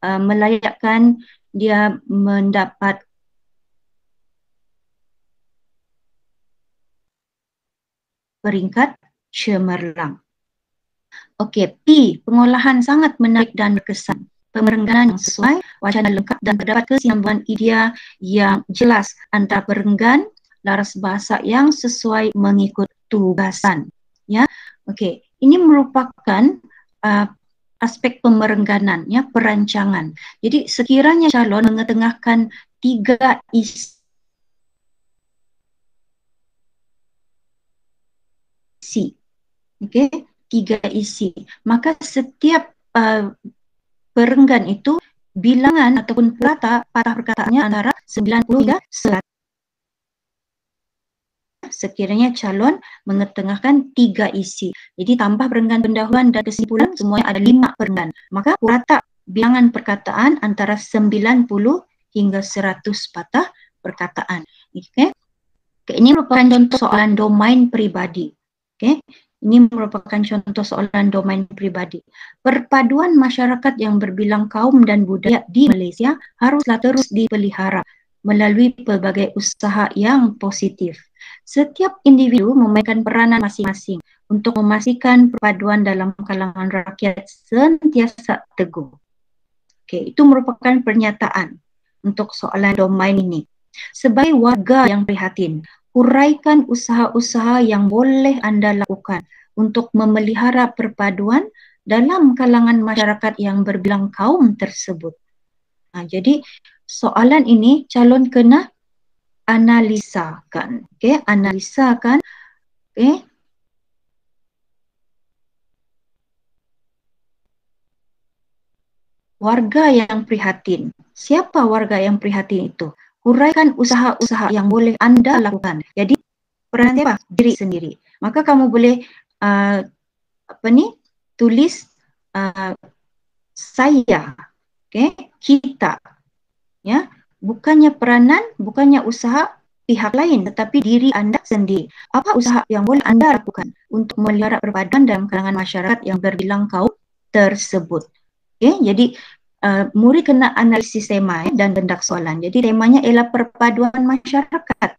uh, melayakkan dia mendapat peringkat cemerlang. Okey, P, pengolahan sangat menarik dan berkesan. Pemerenggan yang sesuai, wacana lengkap dan terdapat kesinambungan idea yang jelas antara perenggan, laras bahasa yang sesuai mengikut tugasan. Ya, okey ini merupakan uh, aspek pemerengganan, ya, perancangan. Jadi sekiranya calon mengetengahkan tiga isi. Okay? Tiga isi. Maka setiap uh, perenggan itu bilangan ataupun perata patah perkataannya antara 90 hingga 100 sekiranya calon mengetengahkan tiga isi. Jadi tambah perenggan pendahuluan dan kesimpulan semuanya ada lima perenggan. Maka purata bilangan perkataan antara sembilan puluh hingga seratus patah perkataan. Okay. Ini merupakan contoh soalan domain pribadi. Okay. Ini merupakan contoh soalan domain pribadi. Perpaduan masyarakat yang berbilang kaum dan budaya di Malaysia haruslah terus dipelihara melalui pelbagai usaha yang positif setiap individu memainkan peranan masing-masing untuk memastikan perpaduan dalam kalangan rakyat sentiasa teguh. Okay, itu merupakan pernyataan untuk soalan domain ini. Sebagai warga yang prihatin, uraikan usaha-usaha yang boleh anda lakukan untuk memelihara perpaduan dalam kalangan masyarakat yang berbilang kaum tersebut. Nah, ha, jadi soalan ini calon kena Analisakan, okay? Analisakan, okay? warga yang prihatin siapa warga yang prihatin itu huraikan usaha-usaha yang boleh anda lakukan jadi peranan siapa diri sendiri maka kamu boleh uh, apa ni tulis uh, saya okay? kita ya yeah? bukannya peranan, bukannya usaha pihak lain tetapi diri anda sendiri. Apa usaha yang boleh anda lakukan untuk melihara perpaduan dalam kalangan masyarakat yang berbilang kaum tersebut? Okay, jadi uh, eh, murid kena analisis tema eh, dan hendak soalan. Jadi temanya ialah perpaduan masyarakat.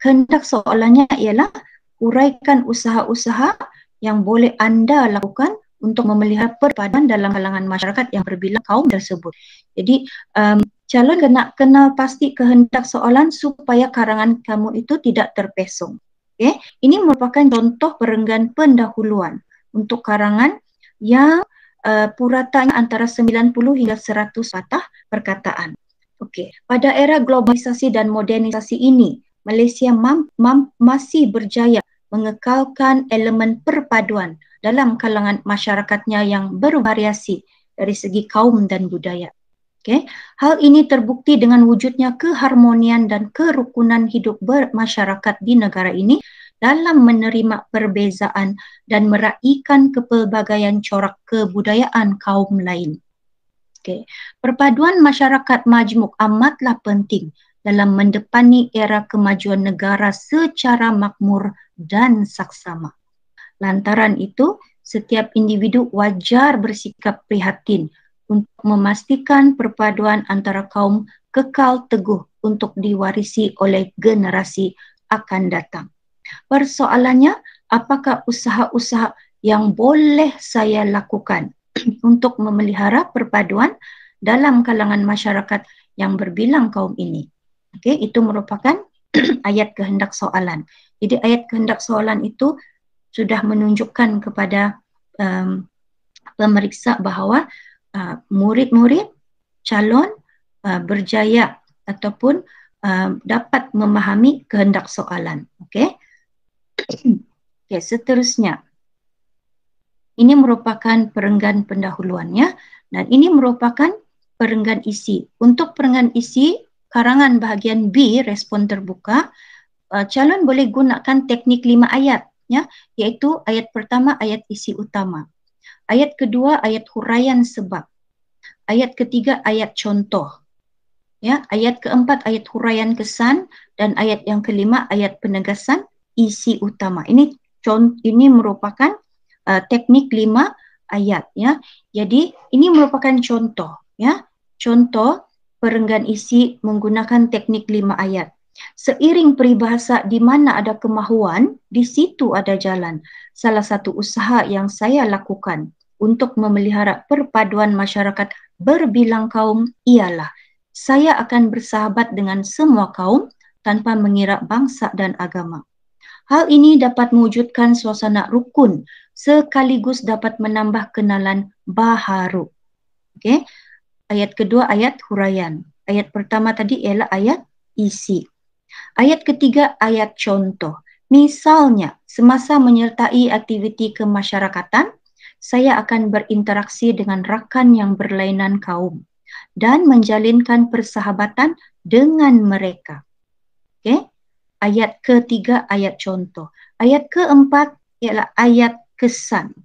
Hendak soalannya ialah uraikan usaha-usaha yang boleh anda lakukan untuk memelihara perpaduan dalam kalangan masyarakat yang berbilang kaum tersebut. Jadi um, calon kena kenal pasti kehendak soalan supaya karangan kamu itu tidak terpesong. Okay? Ini merupakan contoh perenggan pendahuluan untuk karangan yang uh, eh, puratanya antara 90 hingga 100 patah perkataan. Okay. Pada era globalisasi dan modernisasi ini, Malaysia mam- mam- masih berjaya mengekalkan elemen perpaduan dalam kalangan masyarakatnya yang bervariasi dari segi kaum dan budaya. Okay. Hal ini terbukti dengan wujudnya keharmonian dan kerukunan hidup bermasyarakat di negara ini dalam menerima perbezaan dan meraihkan kepelbagaian corak kebudayaan kaum lain. Okay. Perpaduan masyarakat majmuk amatlah penting dalam mendepani era kemajuan negara secara makmur dan saksama. Lantaran itu, setiap individu wajar bersikap prihatin untuk memastikan perpaduan antara kaum kekal teguh untuk diwarisi oleh generasi akan datang. Persoalannya, apakah usaha-usaha yang boleh saya lakukan untuk memelihara perpaduan dalam kalangan masyarakat yang berbilang kaum ini? Okay, itu merupakan ayat kehendak soalan. Jadi ayat kehendak soalan itu sudah menunjukkan kepada um, pemeriksa bahawa uh, murid-murid calon uh, berjaya ataupun uh, dapat memahami kehendak soalan. Okey. Okey, seterusnya. Ini merupakan perenggan pendahuluan dan ini merupakan perenggan isi. Untuk perenggan isi karangan bahagian B respon terbuka uh, calon boleh gunakan teknik lima ayat ya iaitu ayat pertama ayat isi utama Ayat kedua ayat huraian sebab. Ayat ketiga ayat contoh. Ya, ayat keempat ayat huraian kesan dan ayat yang kelima ayat penegasan isi utama. Ini contoh ini merupakan uh, teknik lima ayat ya. Jadi ini merupakan contoh ya. Contoh perenggan isi menggunakan teknik lima ayat. Seiring peribahasa di mana ada kemahuan, di situ ada jalan. Salah satu usaha yang saya lakukan untuk memelihara perpaduan masyarakat berbilang kaum ialah saya akan bersahabat dengan semua kaum tanpa mengira bangsa dan agama. Hal ini dapat mewujudkan suasana rukun sekaligus dapat menambah kenalan baharu. Okay. Ayat kedua ayat huraian. Ayat pertama tadi ialah ayat isi. Ayat ketiga ayat contoh. Misalnya, semasa menyertai aktiviti kemasyarakatan, saya akan berinteraksi dengan rakan yang berlainan kaum dan menjalinkan persahabatan dengan mereka. Okay? Ayat ketiga ayat contoh. Ayat keempat ialah ayat kesan.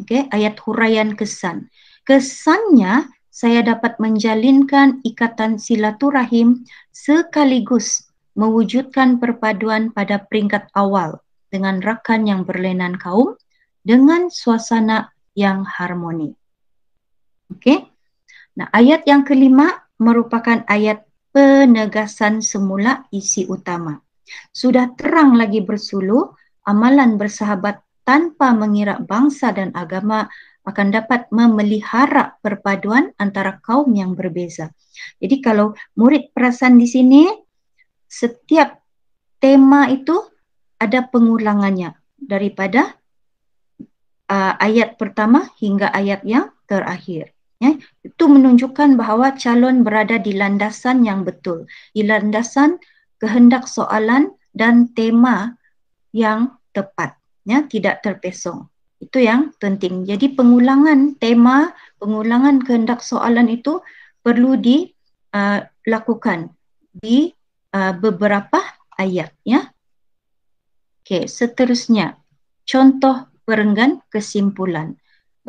Okay? Ayat huraian kesan. Kesannya saya dapat menjalinkan ikatan silaturahim sekaligus mewujudkan perpaduan pada peringkat awal dengan rakan yang berlainan kaum dengan suasana yang harmoni. Okey. Nah, ayat yang kelima merupakan ayat penegasan semula isi utama. Sudah terang lagi bersulu, amalan bersahabat tanpa mengira bangsa dan agama akan dapat memelihara perpaduan antara kaum yang berbeza. Jadi kalau murid perasan di sini, setiap tema itu ada pengulangannya daripada uh, ayat pertama hingga ayat yang terakhir. Ya, itu menunjukkan bahawa calon berada di landasan yang betul, di landasan kehendak soalan dan tema yang tepat, ya, tidak terpesong. Itu yang penting. Jadi pengulangan tema, pengulangan kehendak soalan itu perlu dilakukan di uh, uh, beberapa ayat, ya. Okay, seterusnya. Contoh perenggan kesimpulan.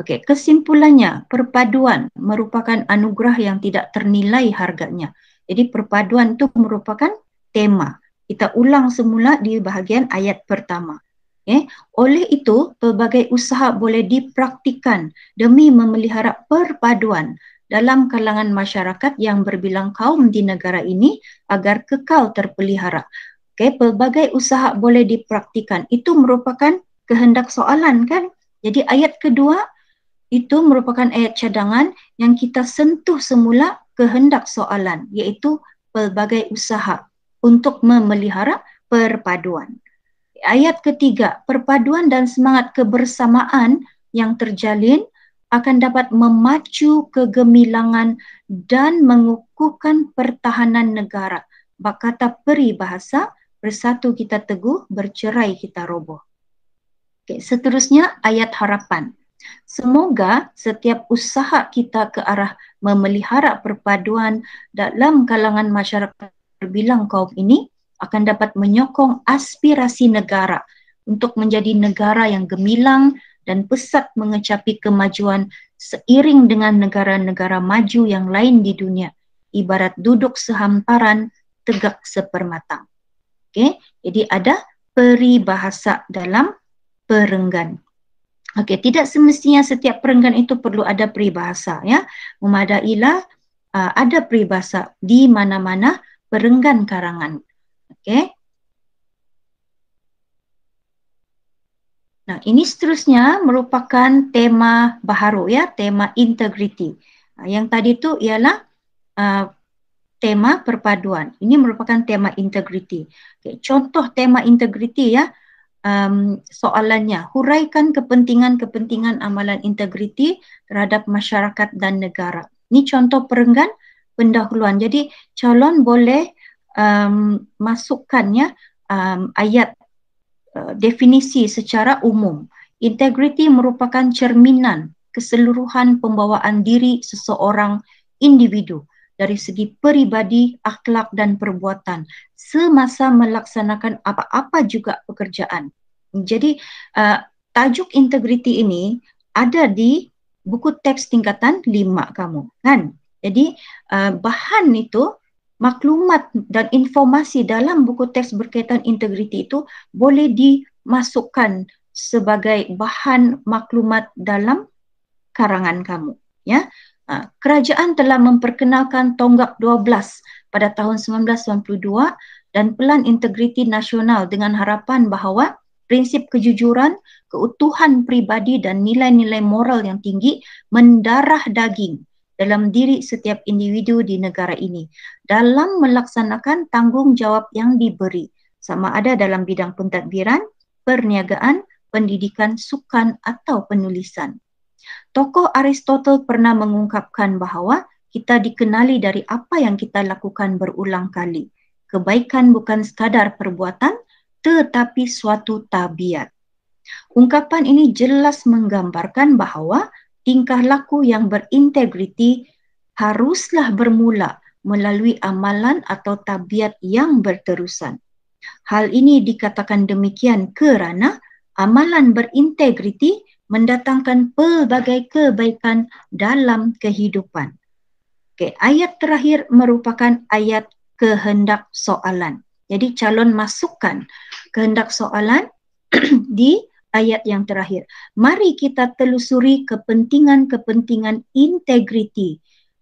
Okey, kesimpulannya perpaduan merupakan anugerah yang tidak ternilai harganya. Jadi perpaduan itu merupakan tema. Kita ulang semula di bahagian ayat pertama. Okay. Oleh itu, pelbagai usaha boleh dipraktikan demi memelihara perpaduan dalam kalangan masyarakat yang berbilang kaum di negara ini agar kekal terpelihara. Okey, Pelbagai usaha boleh dipraktikan. Itu merupakan kehendak soalan kan jadi ayat kedua itu merupakan ayat cadangan yang kita sentuh semula kehendak soalan iaitu pelbagai usaha untuk memelihara perpaduan ayat ketiga perpaduan dan semangat kebersamaan yang terjalin akan dapat memacu kegemilangan dan mengukuhkan pertahanan negara bak kata peribahasa bersatu kita teguh bercerai kita roboh Okay, seterusnya ayat harapan. Semoga setiap usaha kita ke arah memelihara perpaduan dalam kalangan masyarakat berbilang kaum ini akan dapat menyokong aspirasi negara untuk menjadi negara yang gemilang dan pesat mengecapi kemajuan seiring dengan negara-negara maju yang lain di dunia. Ibarat duduk sehamparan, tegak sepermatang. Okay? Jadi ada peribahasa dalam perenggan. Okey, tidak semestinya setiap perenggan itu perlu ada peribahasa ya. Memadailah uh, ada peribahasa di mana-mana perenggan karangan. Okey. Nah, ini seterusnya merupakan tema baharu ya, tema integriti. Uh, yang tadi tu ialah uh, tema perpaduan. Ini merupakan tema integriti. Okay, contoh tema integriti ya, um, soalannya huraikan kepentingan-kepentingan amalan integriti terhadap masyarakat dan negara. Ini contoh perenggan pendahuluan. Jadi calon boleh um, masukkannya um, ayat uh, definisi secara umum. Integriti merupakan cerminan keseluruhan pembawaan diri seseorang individu dari segi peribadi, akhlak dan perbuatan semasa melaksanakan apa-apa juga pekerjaan. Jadi uh, tajuk integriti ini ada di buku teks tingkatan lima kamu kan. Jadi uh, bahan itu maklumat dan informasi dalam buku teks berkaitan integriti itu boleh dimasukkan sebagai bahan maklumat dalam karangan kamu ya Ha, kerajaan telah memperkenalkan tonggak 12 pada tahun 1992 dan pelan integriti nasional dengan harapan bahawa prinsip kejujuran, keutuhan pribadi dan nilai-nilai moral yang tinggi mendarah daging dalam diri setiap individu di negara ini dalam melaksanakan tanggungjawab yang diberi sama ada dalam bidang pentadbiran, perniagaan, pendidikan, sukan atau penulisan. Tokoh Aristotle pernah mengungkapkan bahawa kita dikenali dari apa yang kita lakukan berulang kali. Kebaikan bukan sekadar perbuatan tetapi suatu tabiat. Ungkapan ini jelas menggambarkan bahawa tingkah laku yang berintegriti haruslah bermula melalui amalan atau tabiat yang berterusan. Hal ini dikatakan demikian kerana amalan berintegriti mendatangkan pelbagai kebaikan dalam kehidupan. Okay, ayat terakhir merupakan ayat kehendak soalan. Jadi calon masukkan kehendak soalan di ayat yang terakhir. Mari kita telusuri kepentingan-kepentingan integriti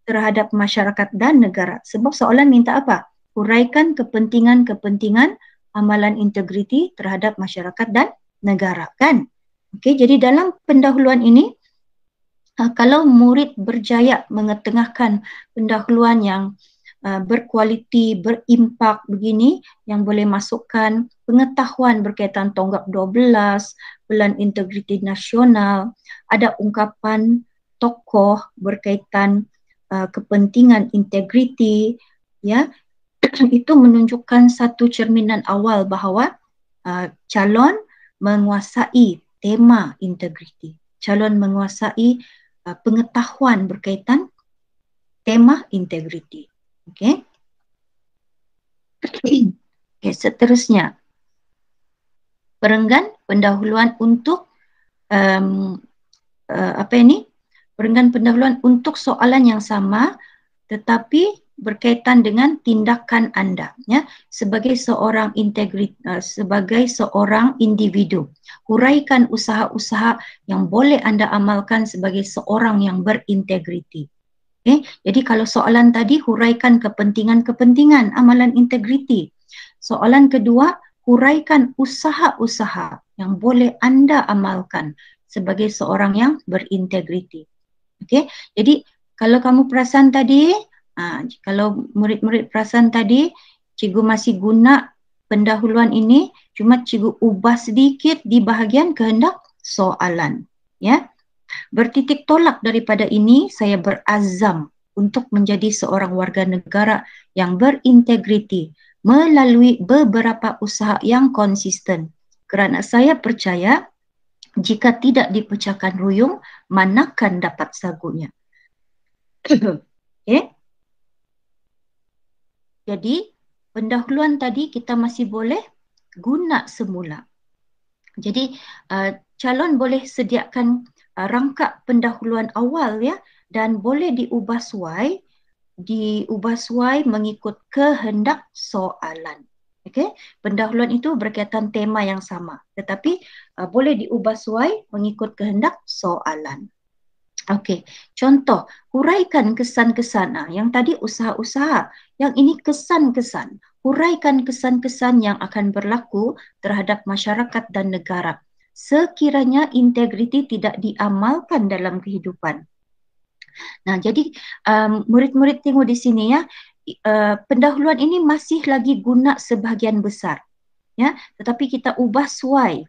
terhadap masyarakat dan negara. Sebab soalan minta apa? Uraikan kepentingan-kepentingan amalan integriti terhadap masyarakat dan negara, kan? Okey, jadi dalam pendahuluan ini uh, kalau murid berjaya mengetengahkan pendahuluan yang uh, berkualiti, berimpak begini yang boleh masukkan pengetahuan berkaitan tonggak 12, pelan integriti nasional, ada ungkapan tokoh berkaitan uh, kepentingan integriti ya itu menunjukkan satu cerminan awal bahawa uh, calon menguasai tema integriti. Calon menguasai uh, pengetahuan berkaitan tema integriti. Okey. Okey, seterusnya. Perenggan pendahuluan untuk um, uh, apa ini? Perenggan pendahuluan untuk soalan yang sama tetapi berkaitan dengan tindakan anda ya sebagai seorang integriti eh, sebagai seorang individu huraikan usaha-usaha yang boleh anda amalkan sebagai seorang yang berintegriti okay? Eh. jadi kalau soalan tadi huraikan kepentingan-kepentingan amalan integriti soalan kedua huraikan usaha-usaha yang boleh anda amalkan sebagai seorang yang berintegriti okey jadi kalau kamu perasan tadi Ha, kalau murid-murid perasan tadi, cikgu masih guna pendahuluan ini, cuma cikgu ubah sedikit di bahagian kehendak soalan. Ya, Bertitik tolak daripada ini, saya berazam untuk menjadi seorang warga negara yang berintegriti melalui beberapa usaha yang konsisten. Kerana saya percaya jika tidak dipecahkan ruyung, manakan dapat sagunya. okay. Eh? Jadi pendahuluan tadi kita masih boleh guna semula. Jadi uh, calon boleh sediakan uh, eh, rangka pendahuluan awal ya dan boleh diubah suai diubah suai mengikut kehendak soalan. Okey, pendahuluan itu berkaitan tema yang sama tetapi uh, boleh diubah suai mengikut kehendak soalan. Okey, contoh huraikan kesan-kesan ah yang tadi usaha-usaha, yang ini kesan-kesan. Huraikan kesan-kesan yang akan berlaku terhadap masyarakat dan negara sekiranya integriti tidak diamalkan dalam kehidupan. Nah, jadi um, murid-murid tengok di sini ya, uh, pendahuluan ini masih lagi guna sebahagian besar. Ya, tetapi kita ubah suai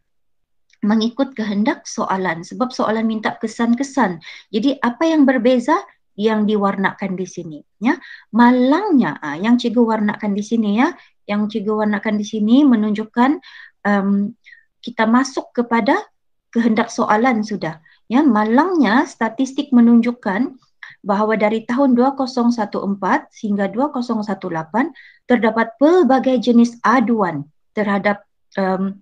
mengikut kehendak soalan sebab soalan minta kesan-kesan. Jadi apa yang berbeza yang diwarnakan di sini ya. Malangnya ah, yang cikgu warnakan di sini ya, yang cikgu warnakan di sini menunjukkan um, kita masuk kepada kehendak soalan sudah. Ya, malangnya statistik menunjukkan bahawa dari tahun 2014 sehingga 2018 terdapat pelbagai jenis aduan terhadap um,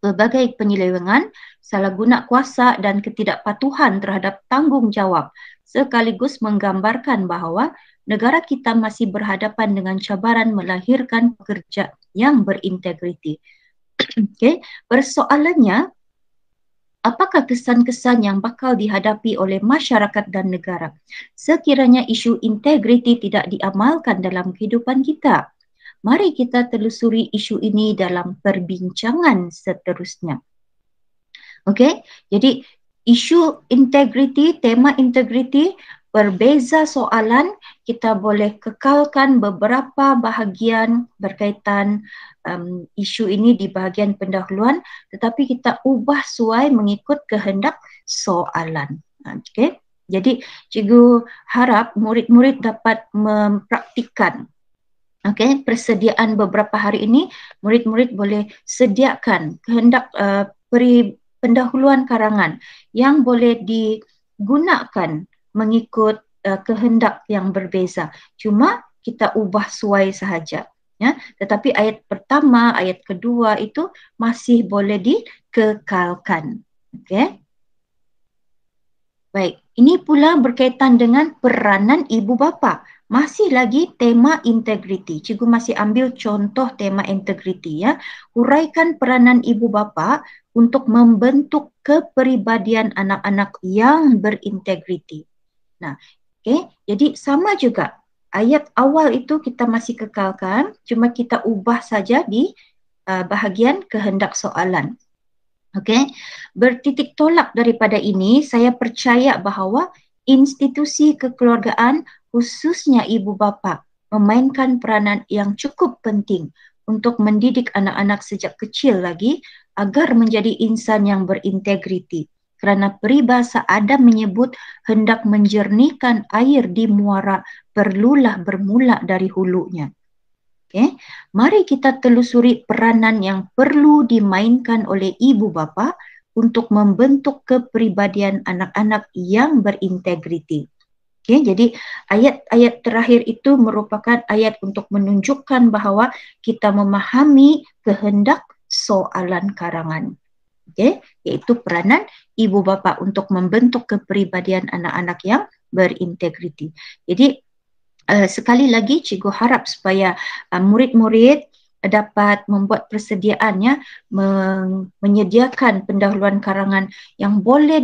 pelbagai penyelewengan, salah guna kuasa dan ketidakpatuhan terhadap tanggungjawab sekaligus menggambarkan bahawa negara kita masih berhadapan dengan cabaran melahirkan pekerja yang berintegriti. Okey, persoalannya apakah kesan-kesan yang bakal dihadapi oleh masyarakat dan negara sekiranya isu integriti tidak diamalkan dalam kehidupan kita? mari kita telusuri isu ini dalam perbincangan seterusnya. Okey, jadi isu integriti, tema integriti berbeza soalan kita boleh kekalkan beberapa bahagian berkaitan um, isu ini di bahagian pendahuluan tetapi kita ubah suai mengikut kehendak soalan. Ha, okey. Jadi cikgu harap murid-murid dapat mempraktikan. Okay, persediaan beberapa hari ini murid-murid boleh sediakan kehendak uh, peri pendahuluan karangan yang boleh digunakan mengikut uh, kehendak yang berbeza. Cuma kita ubah suai sahaja. Ya, tetapi ayat pertama, ayat kedua itu masih boleh dikekalkan. Okay. Baik, ini pula berkaitan dengan peranan ibu bapa. Masih lagi tema integriti. Cikgu masih ambil contoh tema integriti ya. Huraikan peranan ibu bapa untuk membentuk kepribadian anak-anak yang berintegriti. Nah, okay. jadi sama juga ayat awal itu kita masih kekalkan, cuma kita ubah saja di uh, bahagian kehendak soalan. Okey. Bertitik tolak daripada ini, saya percaya bahawa institusi kekeluargaan khususnya ibu bapa memainkan peranan yang cukup penting untuk mendidik anak-anak sejak kecil lagi agar menjadi insan yang berintegriti. Kerana peribahasa ada menyebut hendak menjernihkan air di muara perlulah bermula dari hulunya. Okay. Eh, mari kita telusuri peranan yang perlu dimainkan oleh ibu bapa untuk membentuk kepribadian anak-anak yang berintegriti. Okay, jadi ayat-ayat terakhir itu merupakan ayat untuk menunjukkan bahawa kita memahami kehendak soalan karangan. Okay, iaitu peranan ibu bapa untuk membentuk kepribadian anak-anak yang berintegriti. Jadi Eh, sekali lagi cikgu harap supaya uh, murid-murid dapat membuat persediaannya me- menyediakan pendahuluan karangan yang boleh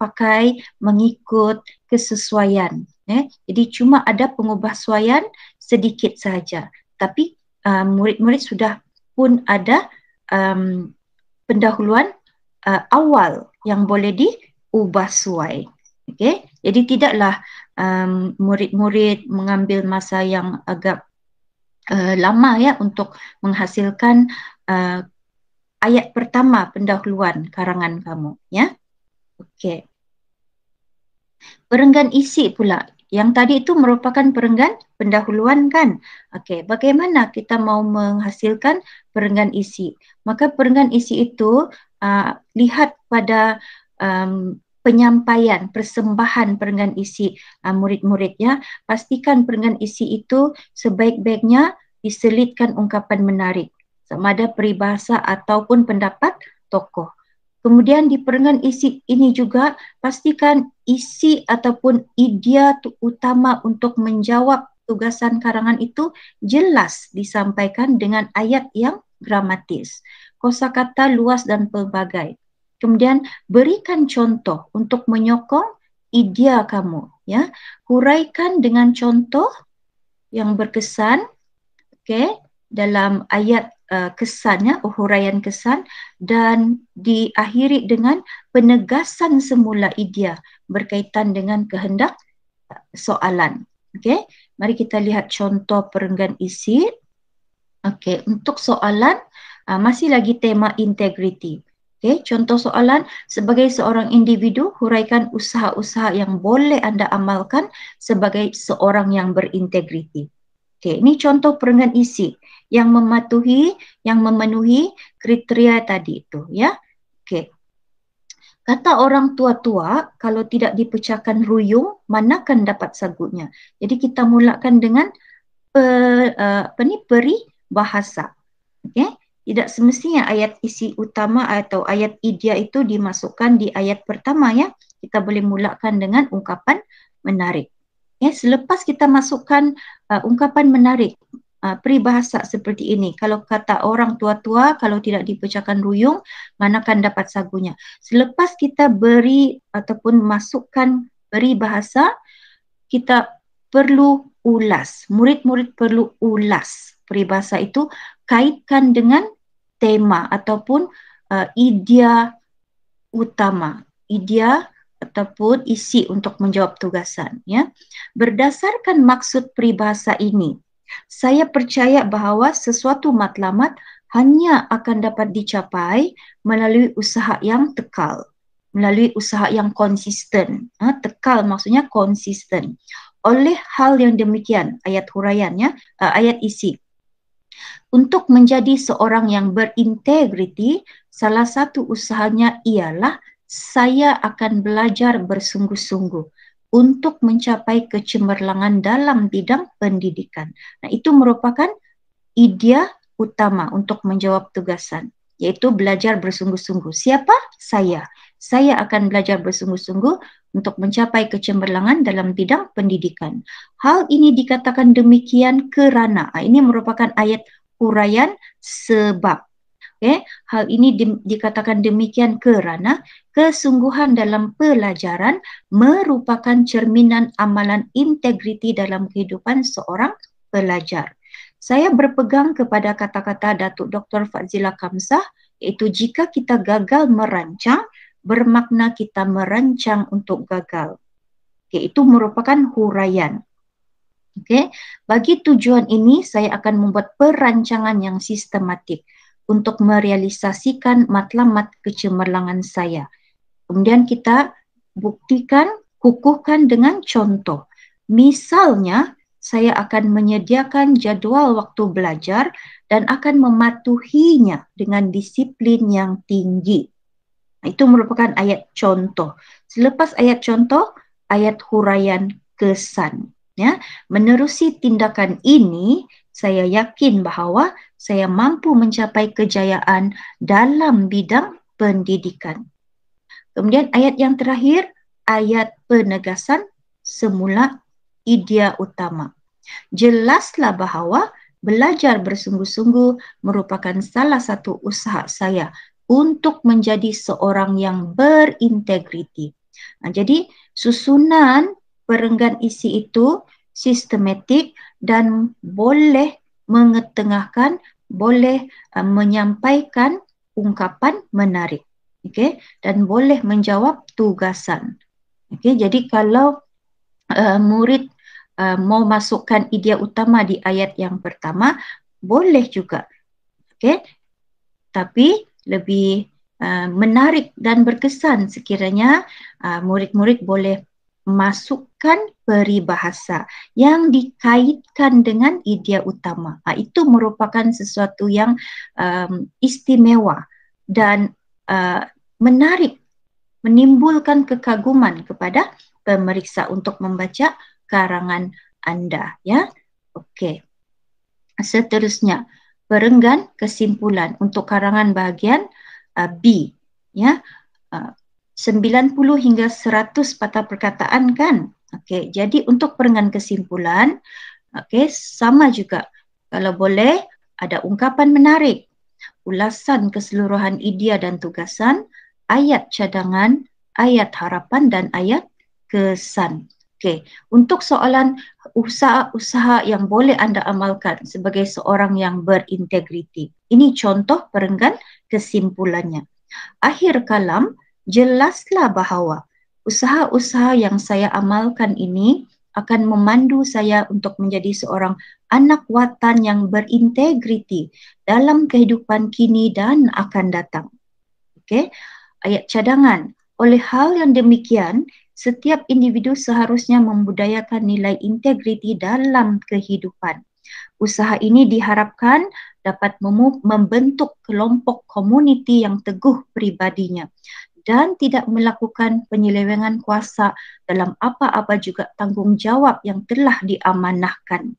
pakai mengikut kesesuaian eh jadi cuma ada pengubahsuaian sedikit sahaja tapi uh, murid-murid sudah pun ada um, pendahuluan uh, awal yang boleh diubah suai okey jadi tidaklah um, murid-murid mengambil masa yang agak uh, lama ya untuk menghasilkan uh, ayat pertama pendahuluan karangan kamu ya. Okey. Perenggan isi pula yang tadi itu merupakan perenggan pendahuluan kan. Okey, bagaimana kita mau menghasilkan perenggan isi? Maka perenggan isi itu uh, lihat pada um, penyampaian persembahan perenggan isi uh, murid-murid ya pastikan perenggan isi itu sebaik-baiknya diselitkan ungkapan menarik sama ada peribahasa ataupun pendapat tokoh kemudian di perenggan isi ini juga pastikan isi ataupun idea utama untuk menjawab tugasan karangan itu jelas disampaikan dengan ayat yang gramatis kosakata luas dan pelbagai kemudian berikan contoh untuk menyokong idea kamu ya huraikan dengan contoh yang berkesan okay? dalam ayat uh, kesannya oh, huraian kesan dan diakhiri dengan penegasan semula idea berkaitan dengan kehendak uh, soalan okay? mari kita lihat contoh perenggan isi okay? untuk soalan uh, masih lagi tema integriti Okay, contoh soalan, sebagai seorang individu, huraikan usaha-usaha yang boleh anda amalkan sebagai seorang yang berintegriti. Okay, ini contoh perenggan isi yang mematuhi, yang memenuhi kriteria tadi itu. Ya, okay. Kata orang tua-tua, kalau tidak dipecahkan ruyung, manakan dapat sagutnya. Jadi kita mulakan dengan per, uh, eh, apa bahasa. Okay tidak semestinya ayat isi utama atau ayat idea itu dimasukkan di ayat pertama ya. Kita boleh mulakan dengan ungkapan menarik. Ya, selepas kita masukkan uh, ungkapan menarik, uh, peribahasa seperti ini. Kalau kata orang tua-tua, kalau tidak dipecahkan ruyung, mana akan dapat sagunya. Selepas kita beri ataupun masukkan peribahasa, kita perlu ulas. Murid-murid perlu ulas peribahasa itu kaitkan dengan tema ataupun uh, idea utama, idea ataupun isi untuk menjawab tugasan ya. Berdasarkan maksud peribahasa ini, saya percaya bahawa sesuatu matlamat hanya akan dapat dicapai melalui usaha yang tekal, melalui usaha yang konsisten. Ha, tekal maksudnya konsisten. Oleh hal yang demikian, ayat huraian ya, uh, ayat isi. Untuk menjadi seorang yang berintegriti, salah satu usahanya ialah saya akan belajar bersungguh-sungguh untuk mencapai kecemerlangan dalam bidang pendidikan. Nah, itu merupakan idea utama untuk menjawab tugasan, yaitu belajar bersungguh-sungguh. Siapa? Saya. Saya akan belajar bersungguh-sungguh untuk mencapai kecemerlangan dalam bidang pendidikan. Hal ini dikatakan demikian kerana, ah, ini merupakan ayat huraian sebab. Okay. Hal ini di, dikatakan demikian kerana kesungguhan dalam pelajaran merupakan cerminan amalan integriti dalam kehidupan seorang pelajar. Saya berpegang kepada kata-kata Datuk Dr. Fazila Kamsah iaitu jika kita gagal merancang, bermakna kita merancang untuk gagal. Okay, itu merupakan huraian. Okey, bagi tujuan ini saya akan membuat perancangan yang sistematik untuk merealisasikan matlamat kecemerlangan saya. Kemudian kita buktikan, kukuhkan dengan contoh. Misalnya, saya akan menyediakan jadual waktu belajar dan akan mematuhinya dengan disiplin yang tinggi. Itu merupakan ayat contoh. Selepas ayat contoh, ayat huraian kesan ya menerusi tindakan ini saya yakin bahawa saya mampu mencapai kejayaan dalam bidang pendidikan kemudian ayat yang terakhir ayat penegasan semula idea utama jelaslah bahawa belajar bersungguh-sungguh merupakan salah satu usaha saya untuk menjadi seorang yang berintegriti. Nah, jadi susunan perenggan isi itu sistematik dan boleh mengetengahkan, boleh uh, menyampaikan ungkapan menarik. Okey, dan boleh menjawab tugasan. Okey, jadi kalau uh, murid uh, mau masukkan idea utama di ayat yang pertama, boleh juga. okay? Tapi lebih uh, menarik dan berkesan sekiranya uh, murid-murid boleh masukkan peribahasa yang dikaitkan dengan idea utama. Ha, itu merupakan sesuatu yang um, istimewa dan uh, menarik, menimbulkan kekaguman kepada pemeriksa untuk membaca karangan anda. Ya, okey. Seterusnya, perenggan kesimpulan untuk karangan bahagian uh, B. Ya. Uh, 90 hingga 100 patah perkataan kan. Okey, jadi untuk perenggan kesimpulan, okey, sama juga. Kalau boleh, ada ungkapan menarik. Ulasan keseluruhan idea dan tugasan, ayat cadangan, ayat harapan dan ayat kesan. Okey, untuk soalan usaha-usaha yang boleh anda amalkan sebagai seorang yang berintegriti. Ini contoh perenggan kesimpulannya. Akhir kalam, jelaslah bahawa usaha-usaha yang saya amalkan ini akan memandu saya untuk menjadi seorang anak watan yang berintegriti dalam kehidupan kini dan akan datang. Okey. Ayat cadangan. Oleh hal yang demikian, setiap individu seharusnya membudayakan nilai integriti dalam kehidupan. Usaha ini diharapkan dapat membentuk kelompok komuniti yang teguh pribadinya dan tidak melakukan penyelewengan kuasa dalam apa-apa juga tanggungjawab yang telah diamanahkan.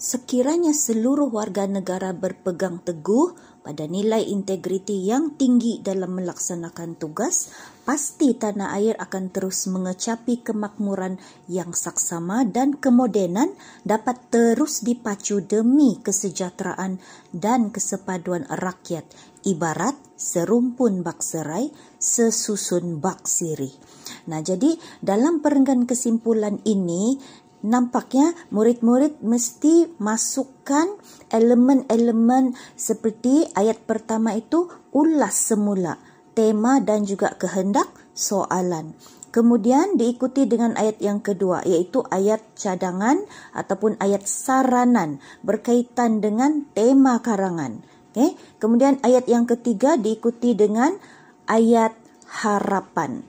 Sekiranya seluruh warga negara berpegang teguh pada nilai integriti yang tinggi dalam melaksanakan tugas, pasti tanah air akan terus mengecapi kemakmuran yang saksama dan kemodenan dapat terus dipacu demi kesejahteraan dan kesepaduan rakyat ibarat serumpun bak serai sesusun bak siri. Nah, jadi dalam perenggan kesimpulan ini nampaknya murid-murid mesti masukkan elemen-elemen seperti ayat pertama itu ulas semula tema dan juga kehendak soalan. Kemudian diikuti dengan ayat yang kedua iaitu ayat cadangan ataupun ayat saranan berkaitan dengan tema karangan. Eh, kemudian ayat yang ketiga diikuti dengan ayat harapan.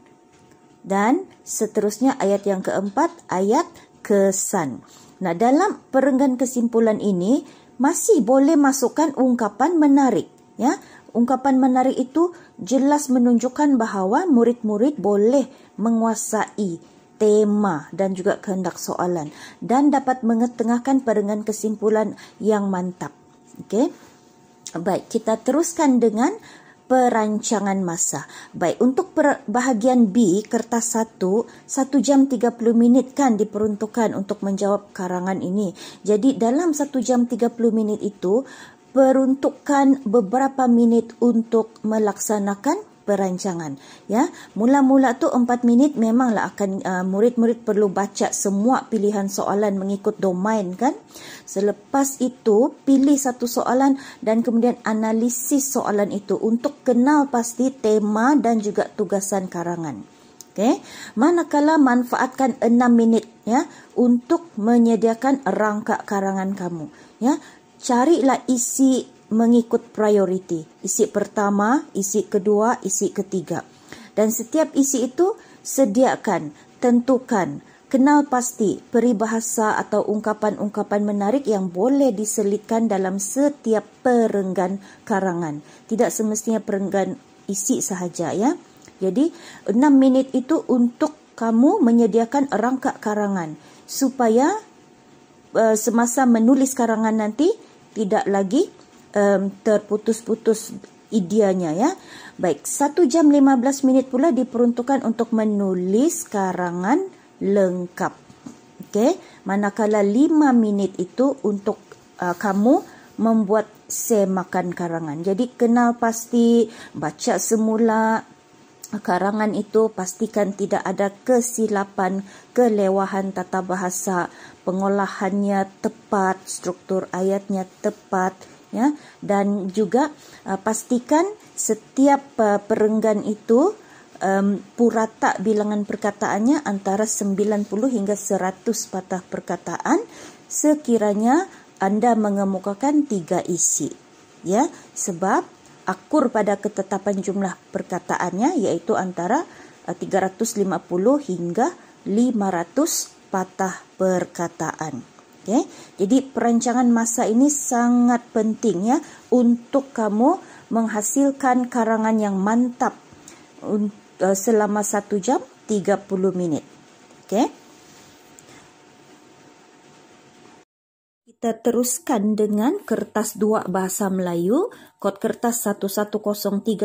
Dan seterusnya ayat yang keempat ayat kesan. Nah, dalam perenggan kesimpulan ini masih boleh masukkan ungkapan menarik, ya. Ungkapan menarik itu jelas menunjukkan bahawa murid-murid boleh menguasai tema dan juga kehendak soalan dan dapat mengetengahkan perenggan kesimpulan yang mantap. okay? Baik, kita teruskan dengan perancangan masa. Baik, untuk bahagian B, kertas 1, 1 jam 30 minit kan diperuntukkan untuk menjawab karangan ini. Jadi, dalam 1 jam 30 minit itu, peruntukkan beberapa minit untuk melaksanakan perancangan ya mula-mula tu 4 minit memanglah akan uh, murid-murid uh, perlu baca semua pilihan soalan mengikut domain kan selepas itu pilih satu soalan dan kemudian analisis soalan itu untuk kenal pasti tema dan juga tugasan karangan okey manakala manfaatkan 6 minit ya untuk menyediakan rangka karangan kamu ya carilah isi mengikut prioriti. Isi pertama, isi kedua, isi ketiga. Dan setiap isi itu sediakan, tentukan, kenal pasti peribahasa atau ungkapan-ungkapan menarik yang boleh diselitkan dalam setiap perenggan karangan. Tidak semestinya perenggan isi sahaja ya. Jadi 6 minit itu untuk kamu menyediakan rangka karangan supaya uh, semasa menulis karangan nanti tidak lagi um, terputus-putus idianya, ya. Baik, 1 jam 15 minit pula diperuntukkan untuk menulis karangan lengkap. Okey, manakala 5 minit itu untuk uh, kamu membuat semakan karangan. Jadi kenal pasti, baca semula karangan itu, pastikan tidak ada kesilapan, kelewahan tata bahasa, pengolahannya tepat, struktur ayatnya tepat. ya dan juga uh, pastikan setiap uh, perenggan itu um, purata bilangan perkataannya antara 90 hingga 100 patah perkataan sekiranya Anda mengemukakan tiga isi ya sebab akur pada ketetapan jumlah perkataannya yaitu antara 350 uh, hingga 500 patah perkataan. Okay. Ya. Jadi perancangan masa ini sangat penting ya untuk kamu menghasilkan karangan yang mantap eh, selama 1 jam 30 minit. Okay. Kita teruskan dengan kertas 2 bahasa Melayu, kod kertas 1103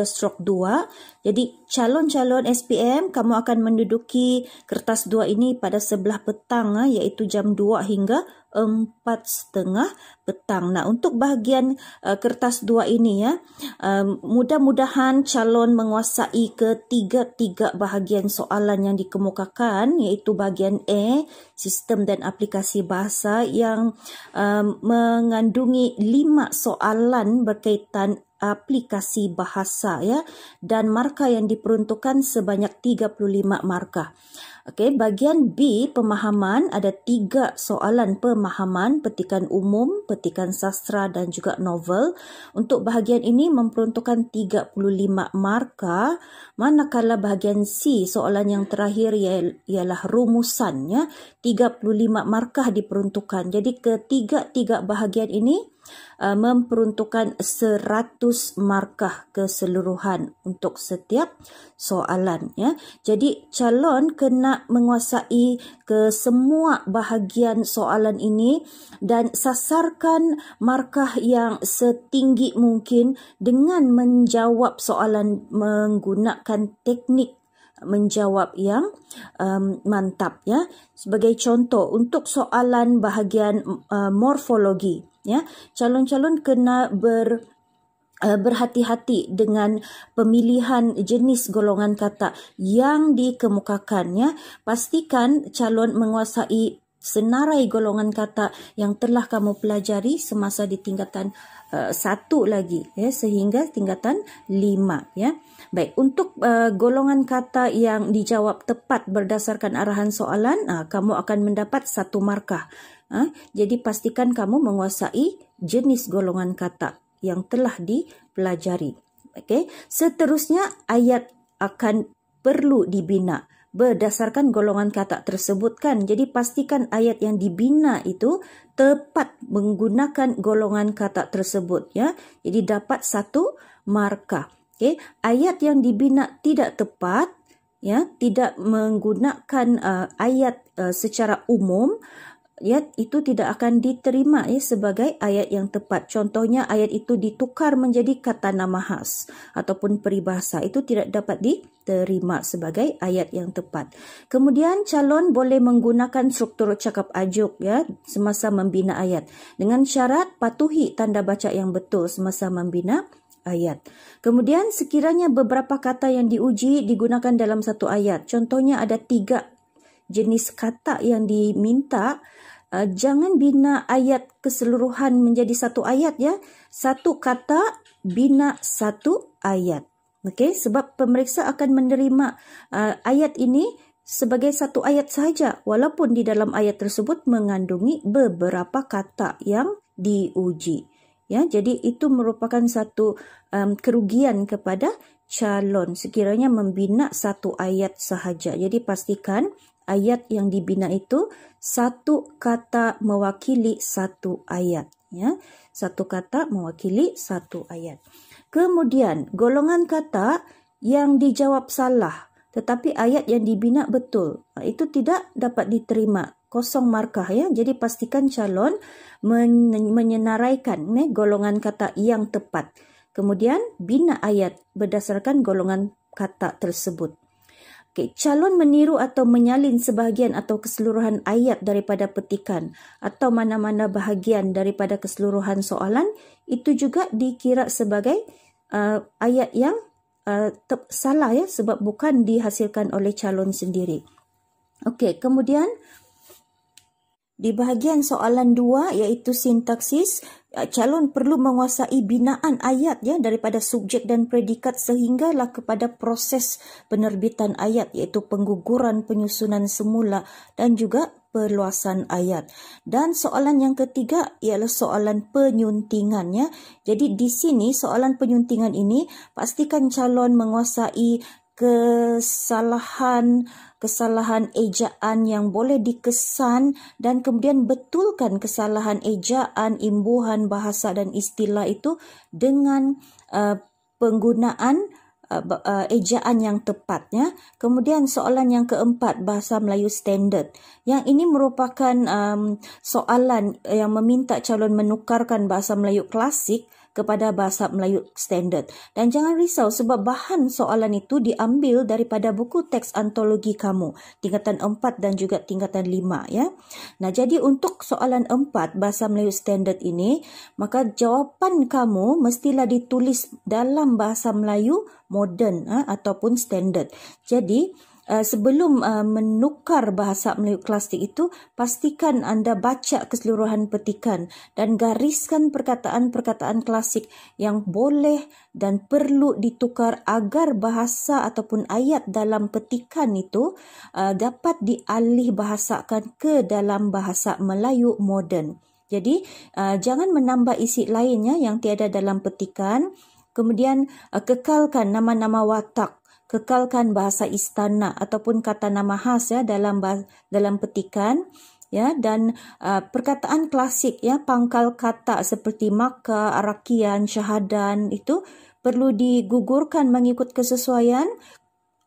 strok 2. Jadi calon-calon SPM, kamu akan menduduki kertas 2 ini pada sebelah petang eh, iaitu jam 2 hingga 2 empat setengah petang. Nah untuk bahagian uh, kertas dua ini ya, uh, mudah-mudahan calon menguasai ketiga-tiga bahagian soalan yang dikemukakan, yaitu bahagian E, sistem dan aplikasi bahasa yang uh, mengandungi lima soalan berkaitan aplikasi bahasa ya, dan markah yang diperuntukkan sebanyak 35 markah. Okey, bahagian B pemahaman ada tiga soalan pemahaman petikan umum, petikan sastra dan juga novel. Untuk bahagian ini memperuntukkan 35 markah. Manakala bahagian C soalan yang terakhir ialah rumusannya 35 markah diperuntukkan. Jadi ketiga-tiga bahagian ini uh, memperuntukkan 100 markah keseluruhan untuk setiap soalan ya jadi calon kena menguasai ke semua bahagian soalan ini dan sasarkan markah yang setinggi mungkin dengan menjawab soalan menggunakan teknik menjawab yang um, mantap ya sebagai contoh untuk soalan bahagian uh, morfologi ya calon-calon kena ber Eh, berhati-hati dengan pemilihan jenis golongan kata yang dikemukakannya pastikan calon menguasai senarai golongan kata yang telah kamu pelajari semasa di tingkatan uh, satu lagi ya sehingga tingkatan lima ya baik untuk uh, golongan kata yang dijawab tepat berdasarkan arahan soalan uh, kamu akan mendapat satu markah uh, jadi pastikan kamu menguasai jenis golongan kata yang telah dipelajari. Okey, seterusnya ayat akan perlu dibina berdasarkan golongan kata tersebut kan. Jadi pastikan ayat yang dibina itu tepat menggunakan golongan kata tersebut ya. Jadi dapat satu markah. Okey, ayat yang dibina tidak tepat ya, tidak menggunakan uh, ayat uh, secara umum, ya itu tidak akan diterima ya sebagai ayat yang tepat contohnya ayat itu ditukar menjadi kata nama khas ataupun peribahasa itu tidak dapat diterima sebagai ayat yang tepat kemudian calon boleh menggunakan struktur cakap ajuk ya semasa membina ayat dengan syarat patuhi tanda baca yang betul semasa membina ayat. Kemudian sekiranya beberapa kata yang diuji digunakan dalam satu ayat. Contohnya ada tiga jenis kata yang diminta Uh, jangan bina ayat keseluruhan menjadi satu ayat ya. Satu kata bina satu ayat. Okey, sebab pemeriksa akan menerima uh, ayat ini sebagai satu ayat sahaja walaupun di dalam ayat tersebut mengandungi beberapa kata yang diuji. Ya, jadi itu merupakan satu um, kerugian kepada calon sekiranya membina satu ayat sahaja. Jadi pastikan ayat yang dibina itu satu kata mewakili satu ayat ya satu kata mewakili satu ayat kemudian golongan kata yang dijawab salah tetapi ayat yang dibina betul itu tidak dapat diterima kosong markah ya jadi pastikan calon men- menyenaraikan ne golongan kata yang tepat kemudian bina ayat berdasarkan golongan kata tersebut Okay, calon meniru atau menyalin sebahagian atau keseluruhan ayat daripada petikan atau mana-mana bahagian daripada keseluruhan soalan itu juga dikira sebagai uh, ayat yang uh, salah ya sebab bukan dihasilkan oleh calon sendiri. Okey, kemudian di bahagian soalan dua iaitu sintaksis Uh, calon perlu menguasai binaan ayat ya daripada subjek dan predikat sehinggalah kepada proses penerbitan ayat iaitu pengguguran penyusunan semula dan juga perluasan ayat. Dan soalan yang ketiga ialah soalan penyuntingannya. Jadi di sini soalan penyuntingan ini pastikan calon menguasai kesalahan kesalahan ejaan yang boleh dikesan dan kemudian betulkan kesalahan ejaan imbuhan bahasa dan istilah itu dengan uh, penggunaan uh, uh, ejaan yang tepatnya kemudian soalan yang keempat bahasa Melayu standard yang ini merupakan um, soalan yang meminta calon menukarkan bahasa Melayu klasik kepada bahasa Melayu standard. Dan jangan risau sebab bahan soalan itu diambil daripada buku teks antologi kamu tingkatan 4 dan juga tingkatan 5 ya. Nah, jadi untuk soalan 4 bahasa Melayu standard ini, maka jawapan kamu mestilah ditulis dalam bahasa Melayu moden ha, ataupun standard. Jadi, Eh, sebelum uh, menukar bahasa Melayu klasik itu, pastikan anda baca keseluruhan petikan dan gariskan perkataan-perkataan klasik yang boleh dan perlu ditukar agar bahasa ataupun ayat dalam petikan itu uh, dapat dialih bahasakan ke dalam bahasa Melayu moden. Jadi, uh, jangan menambah isi lainnya yang tiada dalam petikan. Kemudian, kekalkan nama-nama watak kekalkan bahasa istana ataupun kata nama khas ya dalam dalam petikan ya dan uh, perkataan klasik ya pangkal kata seperti maka arakian syahadan itu perlu digugurkan mengikut kesesuaian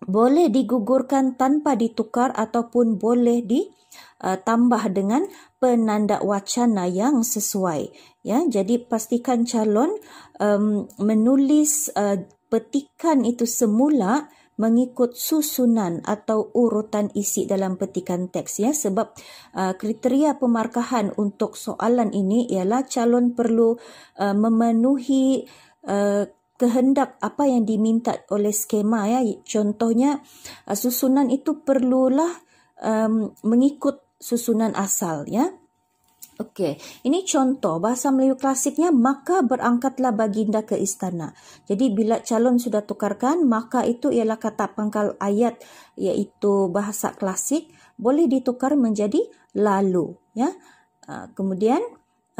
boleh digugurkan tanpa ditukar ataupun boleh ditambah uh, dengan penanda wacana yang sesuai ya jadi pastikan calon um, menulis uh, petikan itu semula mengikut susunan atau urutan isi dalam petikan teks ya sebab uh, kriteria pemarkahan untuk soalan ini ialah calon perlu uh, memenuhi uh, kehendak apa yang diminta oleh skema ya contohnya uh, susunan itu perlulah um, mengikut susunan asal ya Okey, ini contoh bahasa Melayu klasiknya maka berangkatlah baginda ke istana. Jadi bila calon sudah tukarkan, maka itu ialah kata pangkal ayat iaitu bahasa klasik boleh ditukar menjadi lalu, ya. Ah, kemudian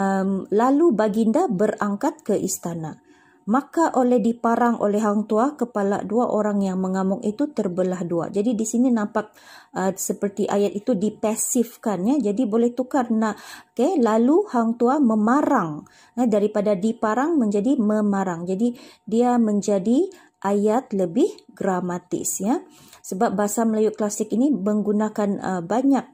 um, lalu baginda berangkat ke istana. Maka oleh diparang oleh hang tua, kepala dua orang yang mengamuk itu terbelah dua. Jadi di sini nampak uh, seperti ayat itu dipasifkan. Ya. Jadi boleh tukar. nak, okay. Lalu hang tua memarang. Nah, ya, daripada diparang menjadi memarang. Jadi dia menjadi ayat lebih gramatis. Ya. Sebab bahasa Melayu klasik ini menggunakan uh, banyak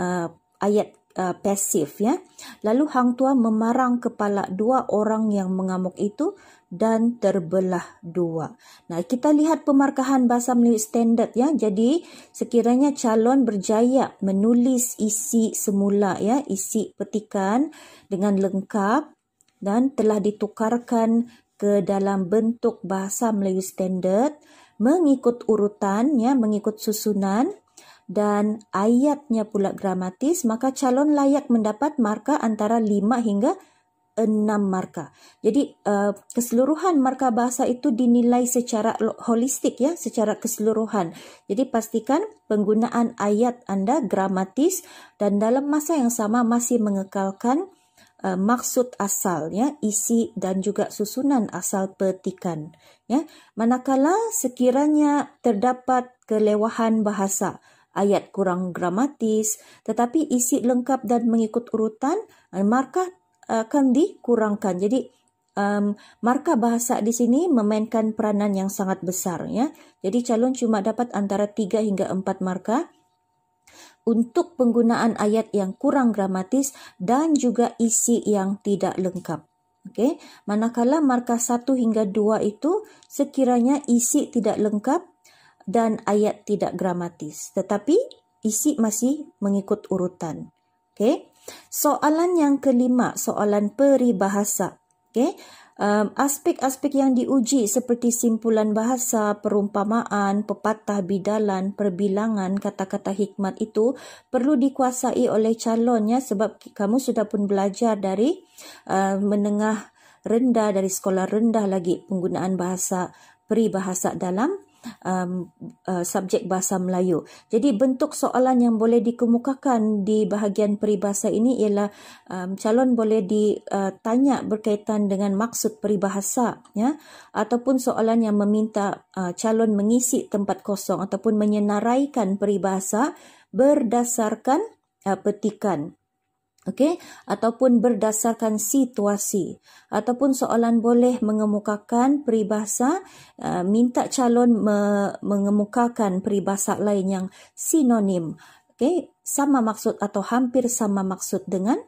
uh, ayat Uh, pasif ya. Lalu hang tua memarang kepala dua orang yang mengamuk itu dan terbelah dua. Nah, kita lihat pemarkahan bahasa Melayu standard ya. Jadi, sekiranya calon berjaya menulis isi semula ya, isi petikan dengan lengkap dan telah ditukarkan ke dalam bentuk bahasa Melayu standard mengikut urutan ya, mengikut susunan dan ayatnya pula gramatis, maka calon layak mendapat markah antara 5 hingga enam marka. Jadi uh, keseluruhan marka bahasa itu dinilai secara holistik ya, secara keseluruhan. Jadi pastikan penggunaan ayat anda gramatis dan dalam masa yang sama masih mengekalkan uh, maksud asal ya, isi dan juga susunan asal petikan ya. Manakala sekiranya terdapat kelewahan bahasa, ayat kurang gramatis tetapi isi lengkap dan mengikut urutan, eh, markah akan eh, dikurangkan. Jadi um, markah bahasa di sini memainkan peranan yang sangat besar ya. Jadi calon cuma dapat antara 3 hingga 4 markah untuk penggunaan ayat yang kurang gramatis dan juga isi yang tidak lengkap. Okey, manakala markah 1 hingga 2 itu sekiranya isi tidak lengkap dan ayat tidak gramatis tetapi isi masih mengikut urutan. Okey. Soalan yang kelima, soalan peribahasa. Okay? Aspek-aspek um, yang diuji seperti simpulan bahasa, perumpamaan, pepatah, bidalan, perbilangan, kata-kata hikmat itu perlu dikuasai oleh calonnya sebab kamu sudah pun belajar dari uh, menengah rendah, dari sekolah rendah lagi penggunaan bahasa peribahasa dalam um, uh, subjek bahasa Melayu. Jadi bentuk soalan yang boleh dikemukakan di bahagian peribahasa ini ialah um, calon boleh ditanya uh, berkaitan dengan maksud peribahasa ya ataupun soalan yang meminta uh, calon mengisi tempat kosong ataupun menyenaraikan peribahasa berdasarkan uh, petikan okey ataupun berdasarkan situasi ataupun soalan boleh mengemukakan peribahasa uh, minta calon me- mengemukakan peribahasa lain yang sinonim okey sama maksud atau hampir sama maksud dengan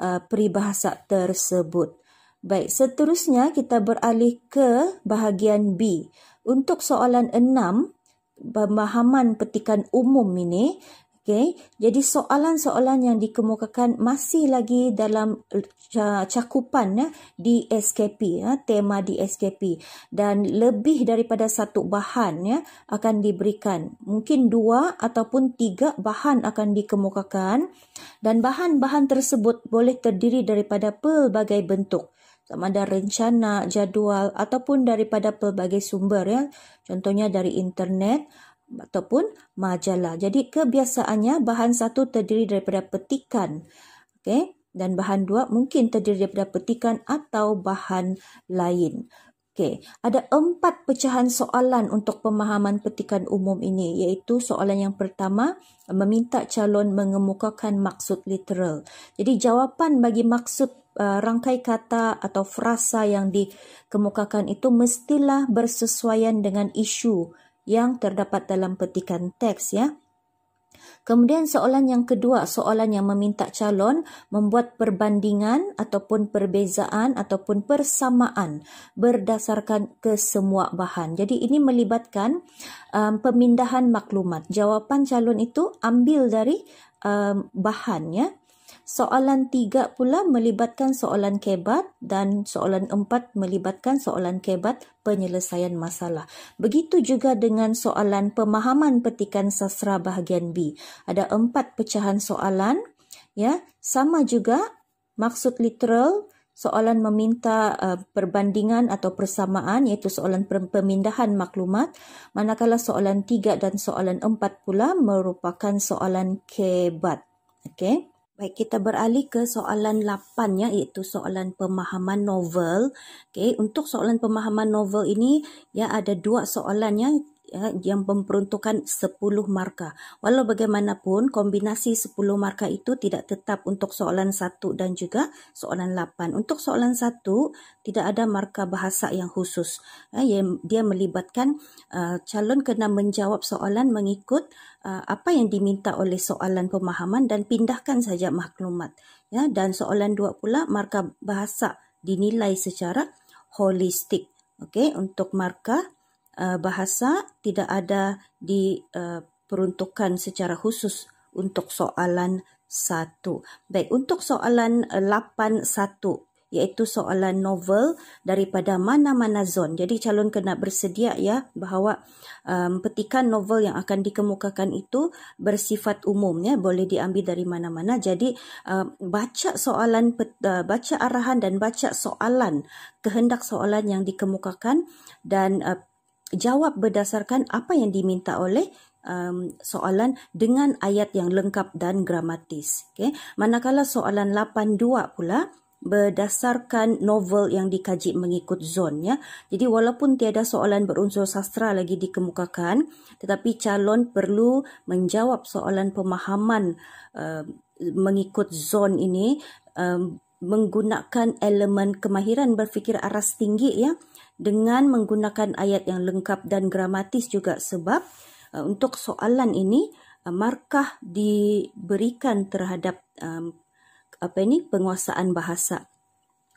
uh, peribahasa tersebut baik seterusnya kita beralih ke bahagian B untuk soalan 6 pemahaman petikan umum ini Okay, jadi soalan-soalan yang dikemukakan masih lagi dalam uh, cakupan ya, di SKP, ya, eh, tema di SKP. Dan lebih daripada satu bahan ya, akan diberikan. Mungkin dua ataupun tiga bahan akan dikemukakan. Dan bahan-bahan tersebut boleh terdiri daripada pelbagai bentuk. Sama ada rencana, jadual ataupun daripada pelbagai sumber. Ya. Contohnya dari internet, ataupun majalah. Jadi kebiasaannya bahan satu terdiri daripada petikan. Okey, dan bahan dua mungkin terdiri daripada petikan atau bahan lain. Okey, ada empat pecahan soalan untuk pemahaman petikan umum ini iaitu soalan yang pertama meminta calon mengemukakan maksud literal. Jadi jawapan bagi maksud uh, rangkai kata atau frasa yang dikemukakan itu mestilah bersesuaian dengan isu yang terdapat dalam petikan teks ya. Kemudian soalan yang kedua, soalan yang meminta calon membuat perbandingan ataupun perbezaan ataupun persamaan berdasarkan kesemua bahan. Jadi ini melibatkan um, pemindahan maklumat. Jawapan calon itu ambil dari um, bahannya. ya soalan tiga pula melibatkan soalan kebat dan soalan empat melibatkan soalan kebat penyelesaian masalah. Begitu juga dengan soalan pemahaman petikan sastra bahagian B. Ada empat pecahan soalan, ya sama juga maksud literal soalan meminta uh, perbandingan atau persamaan iaitu soalan pemindahan maklumat manakala soalan 3 dan soalan 4 pula merupakan soalan kebat okey Baik, kita beralih ke soalan 8 ya, iaitu soalan pemahaman novel. Okey, untuk soalan pemahaman novel ini, ya ada dua soalan ya eh, yang memperuntukkan 10 markah. Walau bagaimanapun, kombinasi 10 markah itu tidak tetap untuk soalan 1 dan juga soalan 8. Untuk soalan 1, tidak ada markah bahasa yang khusus. Eh, yang dia melibatkan uh, calon kena menjawab soalan mengikut uh, apa yang diminta oleh soalan pemahaman dan pindahkan saja maklumat. Ya, dan soalan 2 pula, markah bahasa dinilai secara holistik. Okey, untuk markah uh, bahasa tidak ada di uh, secara khusus untuk soalan satu. Baik, untuk soalan 8.1 uh, eh, iaitu soalan novel daripada mana-mana zon. Jadi calon kena bersedia ya bahawa um, petikan novel yang akan dikemukakan itu bersifat umum ya, boleh diambil dari mana-mana. Jadi um, baca soalan uh, baca arahan dan baca soalan, kehendak soalan yang dikemukakan dan uh, jawab berdasarkan apa yang diminta oleh um, soalan dengan ayat yang lengkap dan gramatis. Okay. Manakala soalan 8.2 pula berdasarkan novel yang dikaji mengikut zon. Ya. Jadi walaupun tiada soalan berunsur sastra lagi dikemukakan, tetapi calon perlu menjawab soalan pemahaman uh, mengikut zon ini um, menggunakan elemen kemahiran berfikir aras tinggi ya dengan menggunakan ayat yang lengkap dan gramatis juga sebab uh, untuk soalan ini uh, markah diberikan terhadap um, apa ini penguasaan bahasa.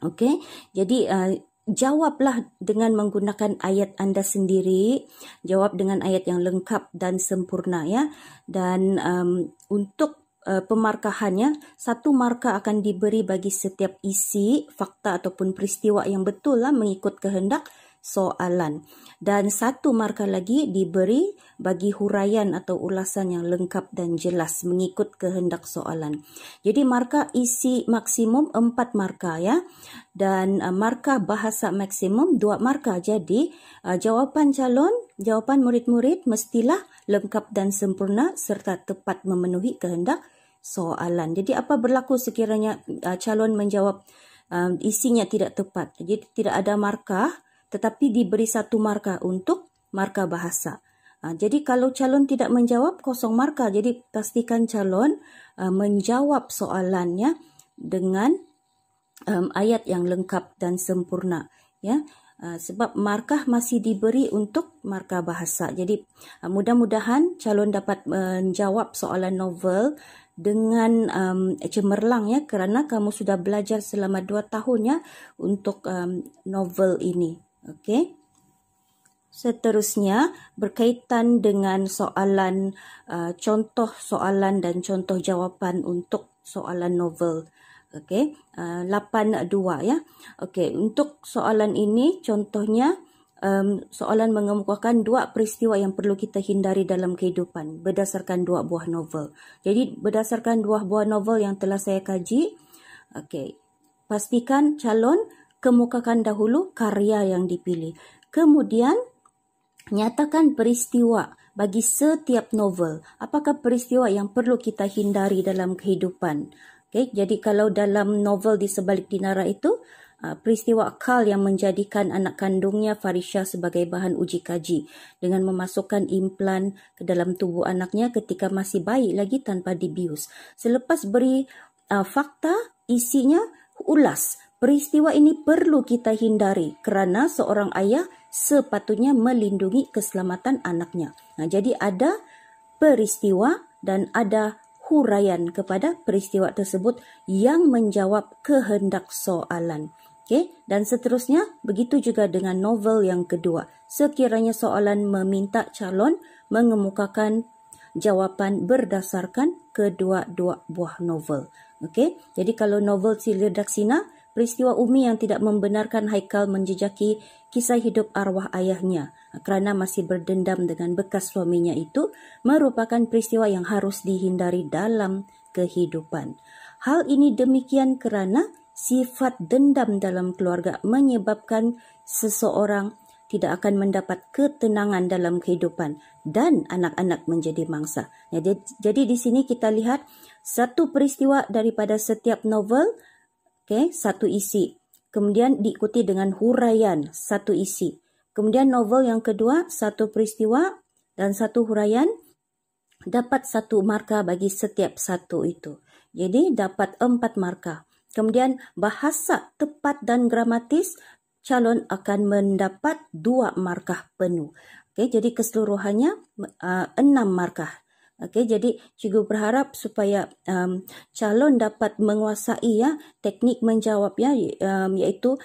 Okey. Jadi uh, jawablah dengan menggunakan ayat anda sendiri, jawab dengan ayat yang lengkap dan sempurna ya. Dan um, untuk uh, pemarkahannya, satu markah akan diberi bagi setiap isi, fakta ataupun peristiwa yang betul lah mengikut kehendak soalan. Dan satu markah lagi diberi bagi huraian atau ulasan yang lengkap dan jelas mengikut kehendak soalan. Jadi markah isi maksimum 4 markah ya. Dan uh, markah bahasa maksimum 2 markah. Jadi uh, jawapan calon, jawapan murid-murid mestilah lengkap dan sempurna serta tepat memenuhi kehendak soalan. Jadi apa berlaku sekiranya uh, calon menjawab um, isinya tidak tepat? Jadi tidak ada markah tetapi diberi satu markah untuk markah bahasa. Uh, jadi kalau calon tidak menjawab kosong markah. Jadi pastikan calon uh, menjawab soalannya dengan um, ayat yang lengkap dan sempurna ya. Uh, sebab markah masih diberi untuk markah bahasa. Jadi uh, mudah-mudahan calon dapat uh, menjawab soalan novel dengan um, cemerlang ya kerana kamu sudah belajar selama 2 tahun ya untuk um, novel ini. Okey. Seterusnya berkaitan dengan soalan uh, contoh soalan dan contoh jawapan untuk soalan novel. Okey. Uh, 8.2 ya. Okey, untuk soalan ini contohnya um, soalan mengemukakan dua peristiwa yang perlu kita hindari dalam kehidupan berdasarkan dua buah novel. Jadi berdasarkan dua buah novel yang telah saya kaji, okay, pastikan calon kemukakan dahulu karya yang dipilih. Kemudian nyatakan peristiwa bagi setiap novel. Apakah peristiwa yang perlu kita hindari dalam kehidupan? Okay, jadi kalau dalam novel di sebalik dinara itu, Ah, peristiwa akal yang menjadikan anak kandungnya Farisha sebagai bahan uji kaji dengan memasukkan implan ke dalam tubuh anaknya ketika masih bayi lagi tanpa dibius. Selepas beri uh, fakta isinya ulas. Peristiwa ini perlu kita hindari kerana seorang ayah sepatutnya melindungi keselamatan anaknya. Nah, jadi ada peristiwa dan ada huraian kepada peristiwa tersebut yang menjawab kehendak soalan. Okay? Dan seterusnya, begitu juga dengan novel yang kedua. Sekiranya soalan meminta calon mengemukakan jawapan berdasarkan kedua-dua buah novel. Okay? Jadi kalau novel Silir Daksina, peristiwa Umi yang tidak membenarkan Haikal menjejaki kisah hidup arwah ayahnya kerana masih berdendam dengan bekas suaminya itu merupakan peristiwa yang harus dihindari dalam kehidupan. Hal ini demikian kerana sifat dendam dalam keluarga menyebabkan seseorang tidak akan mendapat ketenangan dalam kehidupan dan anak-anak menjadi mangsa. Ya, jadi, jadi di sini kita lihat satu peristiwa daripada setiap novel, okay, satu isi. Kemudian diikuti dengan huraian satu isi. Kemudian novel yang kedua, satu peristiwa dan satu huraian dapat satu markah bagi setiap satu itu. Jadi dapat empat markah. Kemudian bahasa tepat dan gramatis calon akan mendapat dua markah penuh. Okey, jadi keseluruhannya uh, enam markah. Okey, jadi cikgu berharap supaya um, calon dapat menguasai ya teknik menjawab ya um, iaitu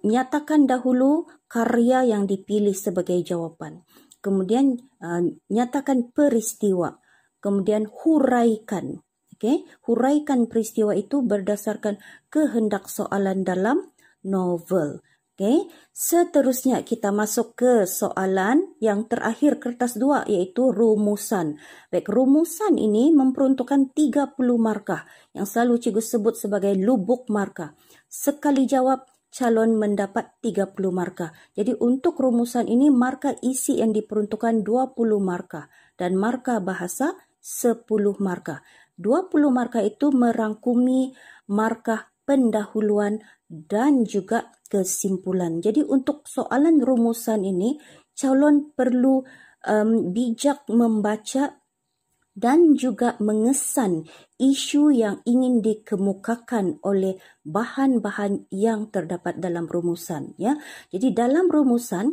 nyatakan dahulu karya yang dipilih sebagai jawapan. Kemudian uh, nyatakan peristiwa. Kemudian huraikan Okay, huraikan peristiwa itu berdasarkan kehendak soalan dalam novel. Okay, seterusnya kita masuk ke soalan yang terakhir kertas dua iaitu rumusan. Baik, rumusan ini memperuntukkan 30 markah yang selalu cikgu sebut sebagai lubuk markah. Sekali jawab, calon mendapat 30 markah. Jadi untuk rumusan ini markah isi yang diperuntukkan 20 markah dan markah bahasa 10 markah. 20 markah itu merangkumi markah pendahuluan dan juga kesimpulan. Jadi untuk soalan rumusan ini, calon perlu um, bijak membaca dan juga mengesan isu yang ingin dikemukakan oleh bahan-bahan yang terdapat dalam rumusan ya. Jadi dalam rumusan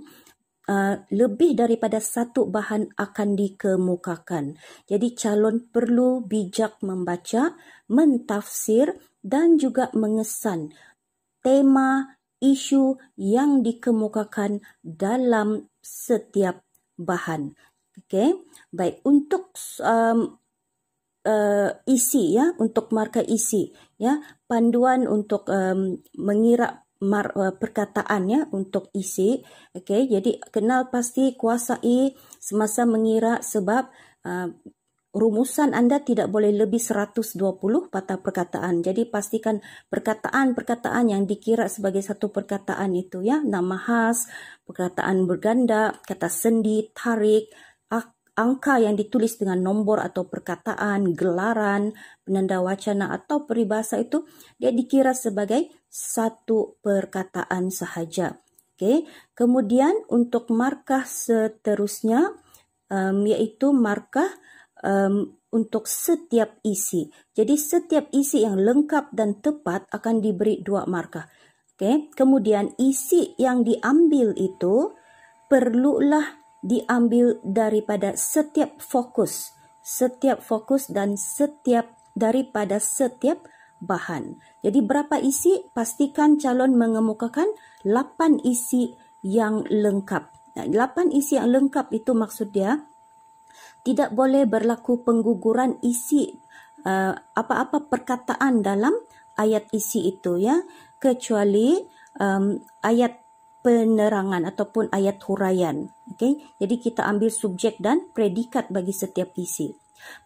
uh, lebih daripada satu bahan akan dikemukakan. Jadi calon perlu bijak membaca, mentafsir dan juga mengesan tema isu yang dikemukakan dalam setiap bahan. Okey. Baik, untuk um, uh, isi ya, untuk markah isi ya, panduan untuk um, mengira mar, uh, perkataannya untuk isi. Okay, jadi kenal pasti kuasai semasa mengira sebab uh, rumusan anda tidak boleh lebih 120 patah perkataan. Jadi pastikan perkataan-perkataan yang dikira sebagai satu perkataan itu ya. Nama khas, perkataan berganda, kata sendi, tarik angka yang ditulis dengan nombor atau perkataan, gelaran, penanda wacana atau peribahasa itu dia dikira sebagai satu perkataan sahaja. Okay. Kemudian untuk markah seterusnya um, iaitu markah um, untuk setiap isi. Jadi setiap isi yang lengkap dan tepat akan diberi dua markah. Okay. Kemudian isi yang diambil itu perlulah diambil daripada setiap fokus, setiap fokus dan setiap daripada setiap bahan. Jadi berapa isi? Pastikan calon mengemukakan 8 isi yang lengkap. Nah, 8 isi yang lengkap itu maksud dia tidak boleh berlaku pengguguran isi uh, apa-apa perkataan dalam ayat isi itu ya, kecuali um, ayat penerangan ataupun ayat huraian. Okay? Jadi kita ambil subjek dan predikat bagi setiap isi.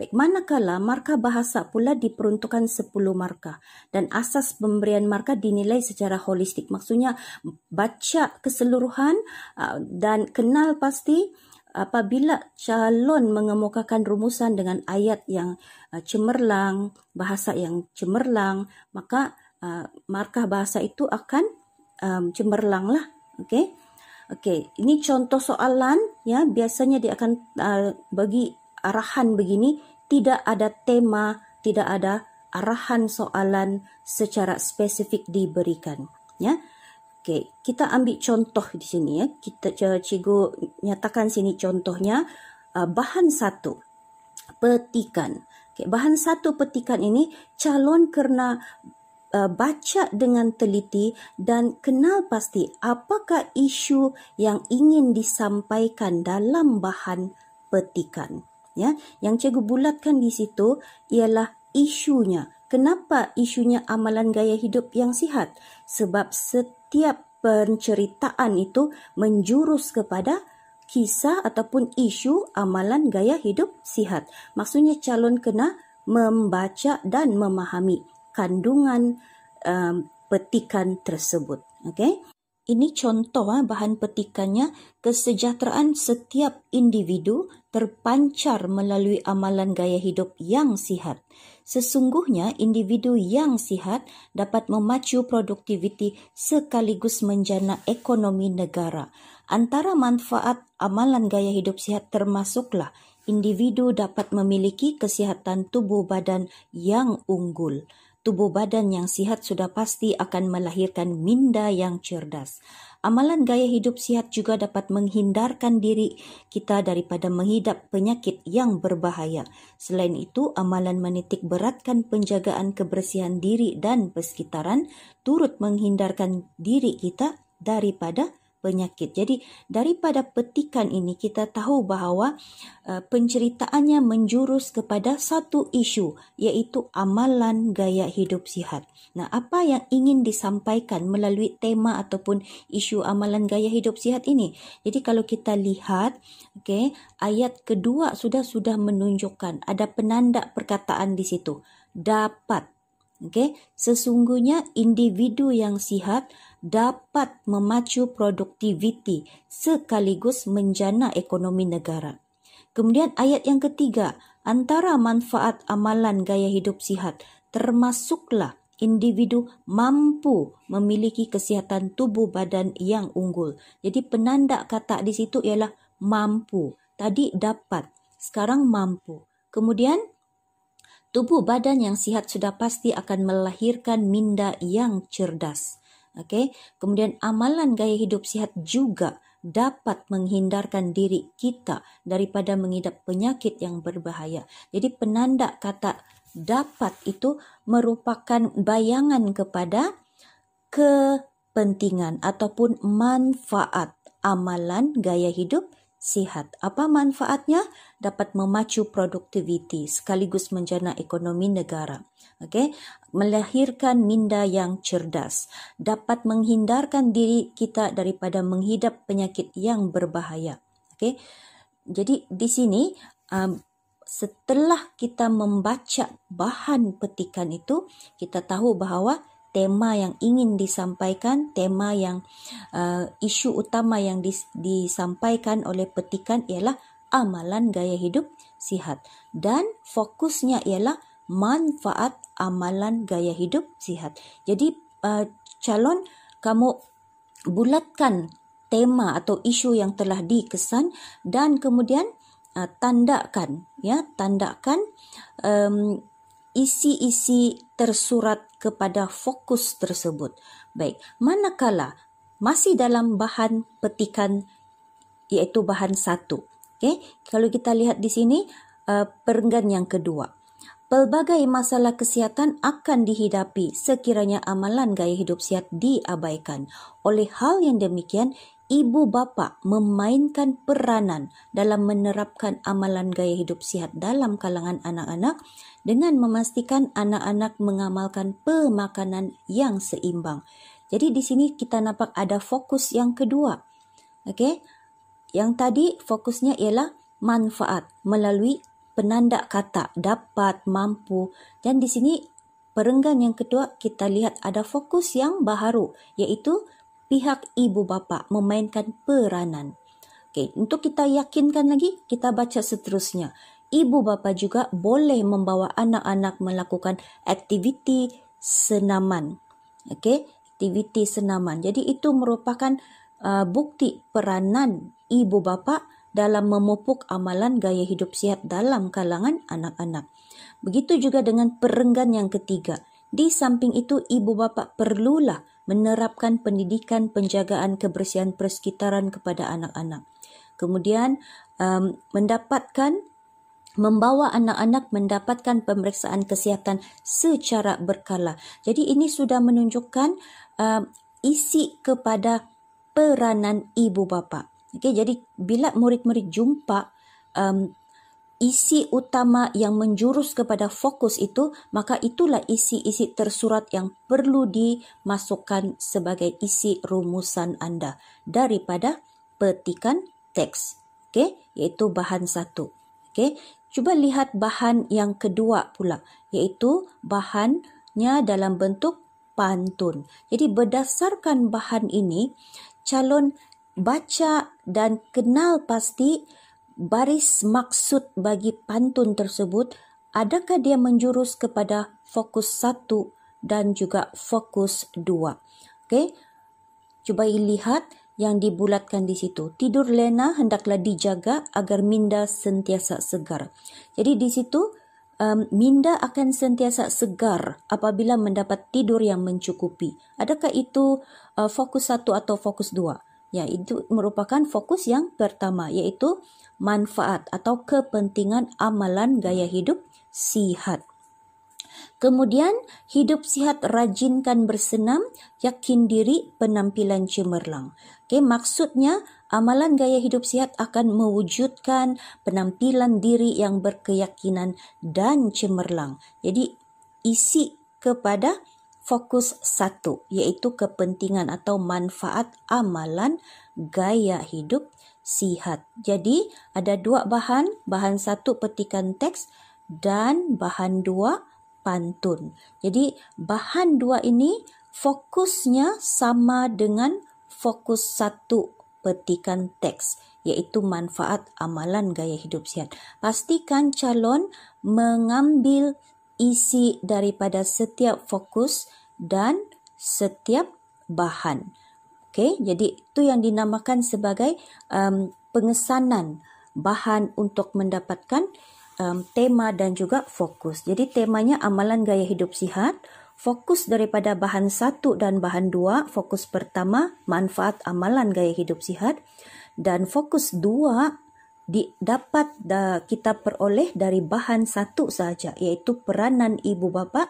Baik, manakala markah bahasa pula diperuntukkan 10 markah dan asas pemberian markah dinilai secara holistik. Maksudnya baca keseluruhan ah, dan kenal pasti apabila calon mengemukakan rumusan dengan ayat yang ah, cemerlang, bahasa yang cemerlang, maka ah, markah bahasa itu akan cemerlanglah okey okey ini contoh soalan ya biasanya dia akan uh, bagi arahan begini tidak ada tema tidak ada arahan soalan secara spesifik diberikan ya okey kita ambil contoh di sini ya kita cikgu nyatakan sini contohnya uh, bahan satu petikan okey bahan satu petikan ini calon kerana uh, baca dengan teliti dan kenal pasti apakah isu yang ingin disampaikan dalam bahan petikan ya yang cikgu bulatkan di situ ialah isunya kenapa isunya amalan gaya hidup yang sihat sebab setiap penceritaan itu menjurus kepada kisah ataupun isu amalan gaya hidup sihat maksudnya calon kena membaca dan memahami kandungan um, petikan tersebut. Okay? Ini contoh ah, bahan petikannya, kesejahteraan setiap individu terpancar melalui amalan gaya hidup yang sihat. Sesungguhnya, individu yang sihat dapat memacu produktiviti sekaligus menjana ekonomi negara. Antara manfaat amalan gaya hidup sihat termasuklah individu dapat memiliki kesihatan tubuh badan yang unggul tubuh badan yang sihat sudah pasti akan melahirkan minda yang cerdas. Amalan gaya hidup sihat juga dapat menghindarkan diri kita daripada menghidap penyakit yang berbahaya. Selain itu, amalan menitik beratkan penjagaan kebersihan diri dan persekitaran turut menghindarkan diri kita daripada penyakit. Jadi daripada petikan ini kita tahu bahawa uh, penceritaannya menjurus kepada satu isu iaitu amalan gaya hidup sihat. Nah, apa yang ingin disampaikan melalui tema ataupun isu amalan gaya hidup sihat ini? Jadi kalau kita lihat, okey, ayat kedua sudah sudah menunjukkan ada penanda perkataan di situ. Dapat Okay, sesungguhnya individu yang sihat dapat memacu produktiviti sekaligus menjana ekonomi negara. Kemudian ayat yang ketiga, antara manfaat amalan gaya hidup sihat termasuklah individu mampu memiliki kesihatan tubuh badan yang unggul. Jadi penanda kata di situ ialah mampu. Tadi dapat, sekarang mampu. Kemudian Tubuh badan yang sihat sudah pasti akan melahirkan minda yang cerdas. Oke, okay? kemudian amalan gaya hidup sihat juga dapat menghindarkan diri kita daripada mengidap penyakit yang berbahaya. Jadi penanda kata dapat itu merupakan bayangan kepada kepentingan ataupun manfaat amalan gaya hidup sihat. Apa manfaatnya? Dapat memacu produktiviti sekaligus menjana ekonomi negara. Okay, melahirkan minda yang cerdas, dapat menghindarkan diri kita daripada menghidap penyakit yang berbahaya. Okay, Jadi di sini um, setelah kita membaca bahan petikan itu, kita tahu bahawa tema yang ingin disampaikan, tema yang uh, isu utama yang dis, disampaikan oleh petikan ialah amalan gaya hidup sihat dan fokusnya ialah manfaat amalan gaya hidup sihat. Jadi uh, calon kamu bulatkan tema atau isu yang telah dikesan dan kemudian uh, tandakan ya tandakan um, isi-isi tersurat kepada fokus tersebut. Baik, manakala masih dalam bahan petikan iaitu bahan satu. Okay? Kalau kita lihat di sini, uh, perenggan yang kedua. Pelbagai masalah kesihatan akan dihidapi sekiranya amalan gaya hidup sihat diabaikan. Oleh hal yang demikian, ibu bapa memainkan peranan dalam menerapkan amalan gaya hidup sihat dalam kalangan anak-anak dengan memastikan anak-anak mengamalkan pemakanan yang seimbang. Jadi di sini kita nampak ada fokus yang kedua. Okey. Yang tadi fokusnya ialah manfaat melalui penanda kata dapat, mampu dan di sini perenggan yang kedua kita lihat ada fokus yang baharu iaitu pihak ibu bapa memainkan peranan. Okay, untuk kita yakinkan lagi, kita baca seterusnya. Ibu bapa juga boleh membawa anak-anak melakukan aktiviti senaman. Okay, aktiviti senaman. Jadi itu merupakan uh, bukti peranan ibu bapa dalam memupuk amalan gaya hidup sihat dalam kalangan anak-anak. Begitu juga dengan perenggan yang ketiga. Di samping itu, ibu bapa perlulah menerapkan pendidikan penjagaan kebersihan persekitaran kepada anak-anak. Kemudian um, mendapatkan membawa anak-anak mendapatkan pemeriksaan kesihatan secara berkala. Jadi ini sudah menunjukkan um, isi kepada peranan ibu bapa. Okey jadi bila murid-murid jumpa um, isi utama yang menjurus kepada fokus itu, maka itulah isi-isi tersurat yang perlu dimasukkan sebagai isi rumusan anda daripada petikan teks. Okey, iaitu bahan satu. Okey, cuba lihat bahan yang kedua pula, iaitu bahannya dalam bentuk pantun. Jadi berdasarkan bahan ini, calon baca dan kenal pasti baris maksud bagi pantun tersebut adakah dia menjurus kepada fokus satu dan juga fokus dua. Okey, cuba lihat yang dibulatkan di situ. Tidur lena hendaklah dijaga agar minda sentiasa segar. Jadi di situ um, minda akan sentiasa segar apabila mendapat tidur yang mencukupi. Adakah itu uh, fokus satu atau fokus dua? Ya, itu merupakan fokus yang pertama yaitu manfaat atau kepentingan amalan gaya hidup sihat. Kemudian, hidup sihat rajinkan bersenam, yakin diri penampilan cemerlang. Okey, maksudnya amalan gaya hidup sihat akan mewujudkan penampilan diri yang berkeyakinan dan cemerlang. Jadi, isi kepada fokus satu yaitu kepentingan atau manfaat amalan gaya hidup sihat. Jadi ada dua bahan, bahan satu petikan teks dan bahan dua pantun. Jadi bahan dua ini fokusnya sama dengan fokus satu petikan teks yaitu manfaat amalan gaya hidup sihat. Pastikan calon mengambil isi daripada setiap fokus yang dan setiap bahan. Okey, jadi itu yang dinamakan sebagai um, pengesanan bahan untuk mendapatkan um, tema dan juga fokus. Jadi temanya amalan gaya hidup sihat, fokus daripada bahan satu dan bahan dua. fokus pertama manfaat amalan gaya hidup sihat dan fokus dua didapat kita peroleh dari bahan satu saja iaitu peranan ibu bapa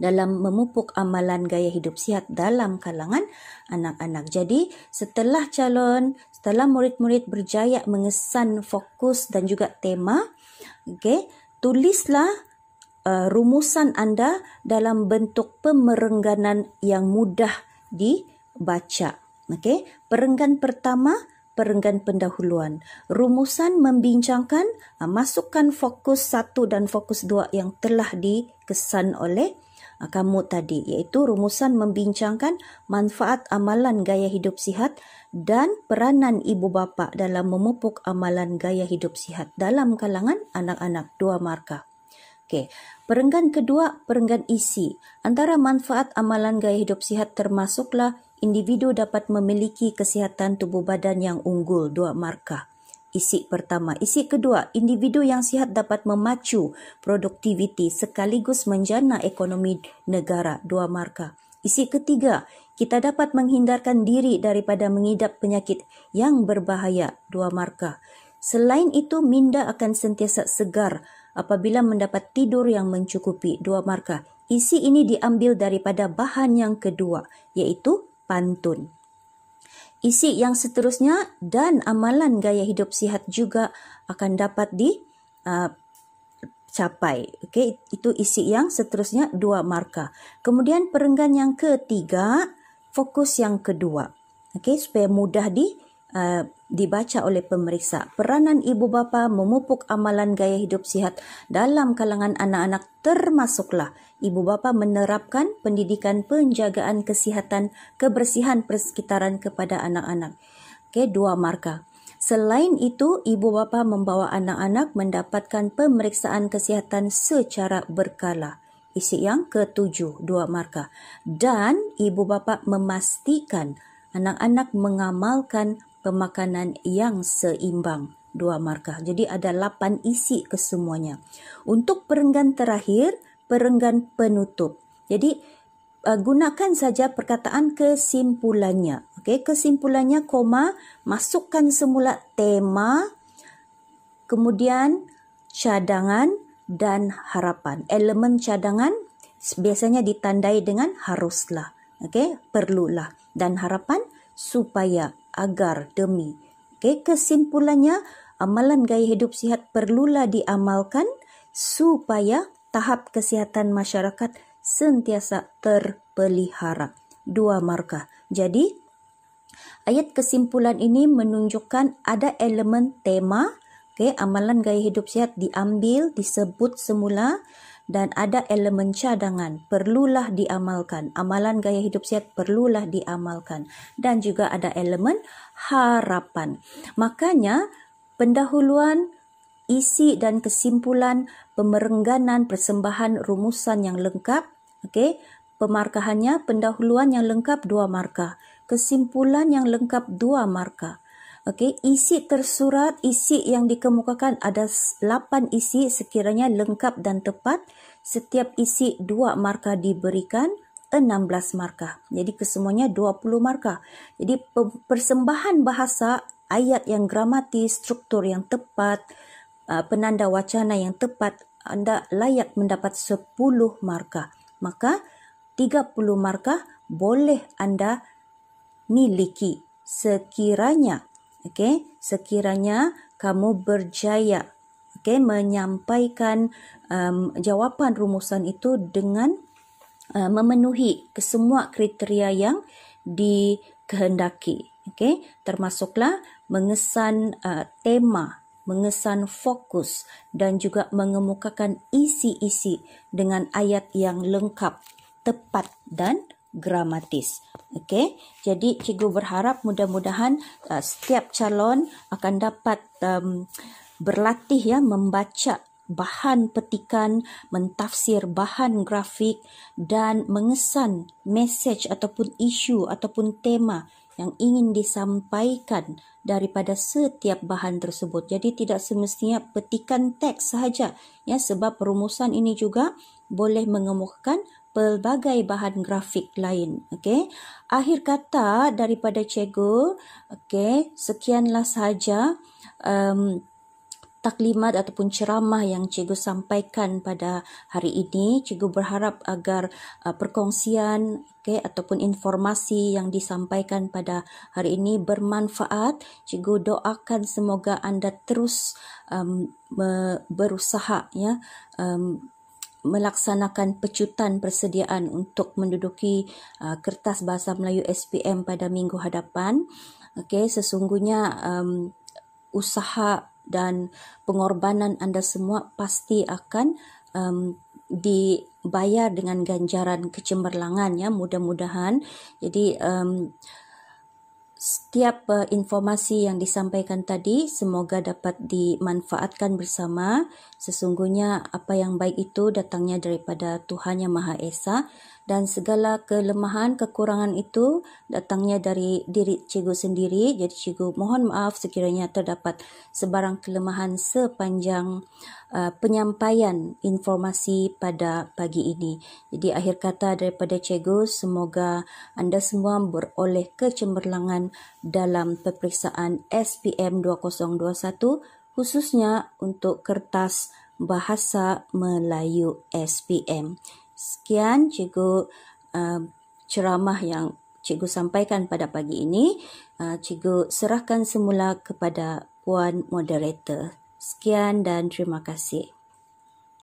dalam memupuk amalan gaya hidup sihat dalam kalangan anak-anak. Jadi, setelah calon, setelah murid-murid berjaya mengesan fokus dan juga tema, okey, tulislah uh, rumusan anda dalam bentuk pemerengganan yang mudah dibaca. Okey, perenggan pertama perenggan pendahuluan. Rumusan membincangkan uh, masukkan fokus satu dan fokus dua yang telah dikesan oleh kamut tadi iaitu rumusan membincangkan manfaat amalan gaya hidup sihat dan peranan ibu bapa dalam memupuk amalan gaya hidup sihat dalam kalangan anak-anak dua markah. Okey, perenggan kedua, perenggan isi. Antara manfaat amalan gaya hidup sihat termasuklah individu dapat memiliki kesihatan tubuh badan yang unggul dua markah. Isi pertama, isi kedua, individu yang sihat dapat memacu produktiviti sekaligus menjana ekonomi negara dua marka. Isi ketiga, kita dapat menghindarkan diri daripada mengidap penyakit yang berbahaya dua marka. Selain itu, minda akan sentiasa segar apabila mendapat tidur yang mencukupi dua marka. Isi ini diambil daripada bahan yang kedua, yaitu pantun. Isi yang seterusnya dan amalan gaya hidup sihat juga akan dapat di uh, capai. Okey, itu isi yang seterusnya dua markah. Kemudian perenggan yang ketiga, fokus yang kedua. Okey, supaya mudah di uh, dibaca oleh pemeriksa. Peranan ibu bapa memupuk amalan gaya hidup sihat dalam kalangan anak-anak termasuklah ibu bapa menerapkan pendidikan penjagaan kesihatan kebersihan persekitaran kepada anak-anak. Okey, dua markah. Selain itu, ibu bapa membawa anak-anak mendapatkan pemeriksaan kesihatan secara berkala. Isi yang ketujuh, dua markah. Dan ibu bapa memastikan anak-anak mengamalkan pemakanan yang seimbang dua markah. Jadi ada lapan isi kesemuanya. Untuk perenggan terakhir, perenggan penutup. Jadi uh, gunakan saja perkataan kesimpulannya. Okey, kesimpulannya koma, masukkan semula tema, kemudian cadangan dan harapan. Elemen cadangan biasanya ditandai dengan haruslah. Okey, perlulah dan harapan supaya agar demi. Okay, kesimpulannya, amalan gaya hidup sihat perlulah diamalkan supaya tahap kesihatan masyarakat sentiasa terpelihara. Dua markah. Jadi, ayat kesimpulan ini menunjukkan ada elemen tema, okay, amalan gaya hidup sihat diambil, disebut semula, dan ada elemen cadangan perlulah diamalkan. Amalan gaya hidup sehat perlulah diamalkan dan juga ada elemen harapan. Makanya pendahuluan isi dan kesimpulan pemerengganan persembahan rumusan yang lengkap, okey. Pemarkahannya pendahuluan yang lengkap dua markah, kesimpulan yang lengkap dua markah. Okey, isi tersurat, isi yang dikemukakan ada 8 isi sekiranya lengkap dan tepat. Setiap isi 2 markah diberikan, 16 markah. Jadi kesemuanya 20 markah. Jadi persembahan bahasa, ayat yang gramatik, struktur yang tepat, penanda wacana yang tepat, anda layak mendapat 10 markah. Maka 30 markah boleh anda miliki sekiranya okey sekiranya kamu berjaya okey menyampaikan um, jawapan rumusan itu dengan uh, memenuhi kesemua kriteria yang dikehendaki okey termasuklah mengesan uh, tema mengesan fokus dan juga mengemukakan isi-isi dengan ayat yang lengkap tepat dan gramatis. Okey. Jadi cikgu berharap mudah-mudahan uh, setiap calon akan dapat um, berlatih ya membaca bahan petikan, mentafsir bahan grafik dan mengesan message ataupun isu ataupun tema yang ingin disampaikan daripada setiap bahan tersebut. Jadi tidak semestinya petikan teks sahaja ya sebab rumusan ini juga boleh mengemukakan pelbagai bahan grafik lain. Okey. Akhir kata daripada cikgu, okey, sekianlah sahaja um, taklimat ataupun ceramah yang cikgu sampaikan pada hari ini. Cikgu berharap agar uh, perkongsian okey ataupun informasi yang disampaikan pada hari ini bermanfaat. Cikgu doakan semoga anda terus um, berusaha ya. Um, melaksanakan pecutan persediaan untuk menduduki uh, kertas bahasa Melayu SPM pada minggu hadapan. Okey, sesungguhnya um, usaha dan pengorbanan anda semua pasti akan um, dibayar dengan ganjaran kecemerlangan ya mudah-mudahan. Jadi um, setiap uh, informasi yang disampaikan tadi semoga dapat dimanfaatkan bersama. Sesungguhnya apa yang baik itu datangnya daripada Tuhan Yang Maha Esa dan segala kelemahan kekurangan itu datangnya dari diri cikgu sendiri jadi cikgu mohon maaf sekiranya terdapat sebarang kelemahan sepanjang uh, penyampaian informasi pada pagi ini jadi akhir kata daripada cikgu semoga anda semua beroleh kecemerlangan dalam peperiksaan SPM 2021 khususnya untuk kertas bahasa Melayu SPM. Sekian cikgu uh, ceramah yang cikgu sampaikan pada pagi ini. Uh, cikgu serahkan semula kepada puan moderator. Sekian dan terima kasih.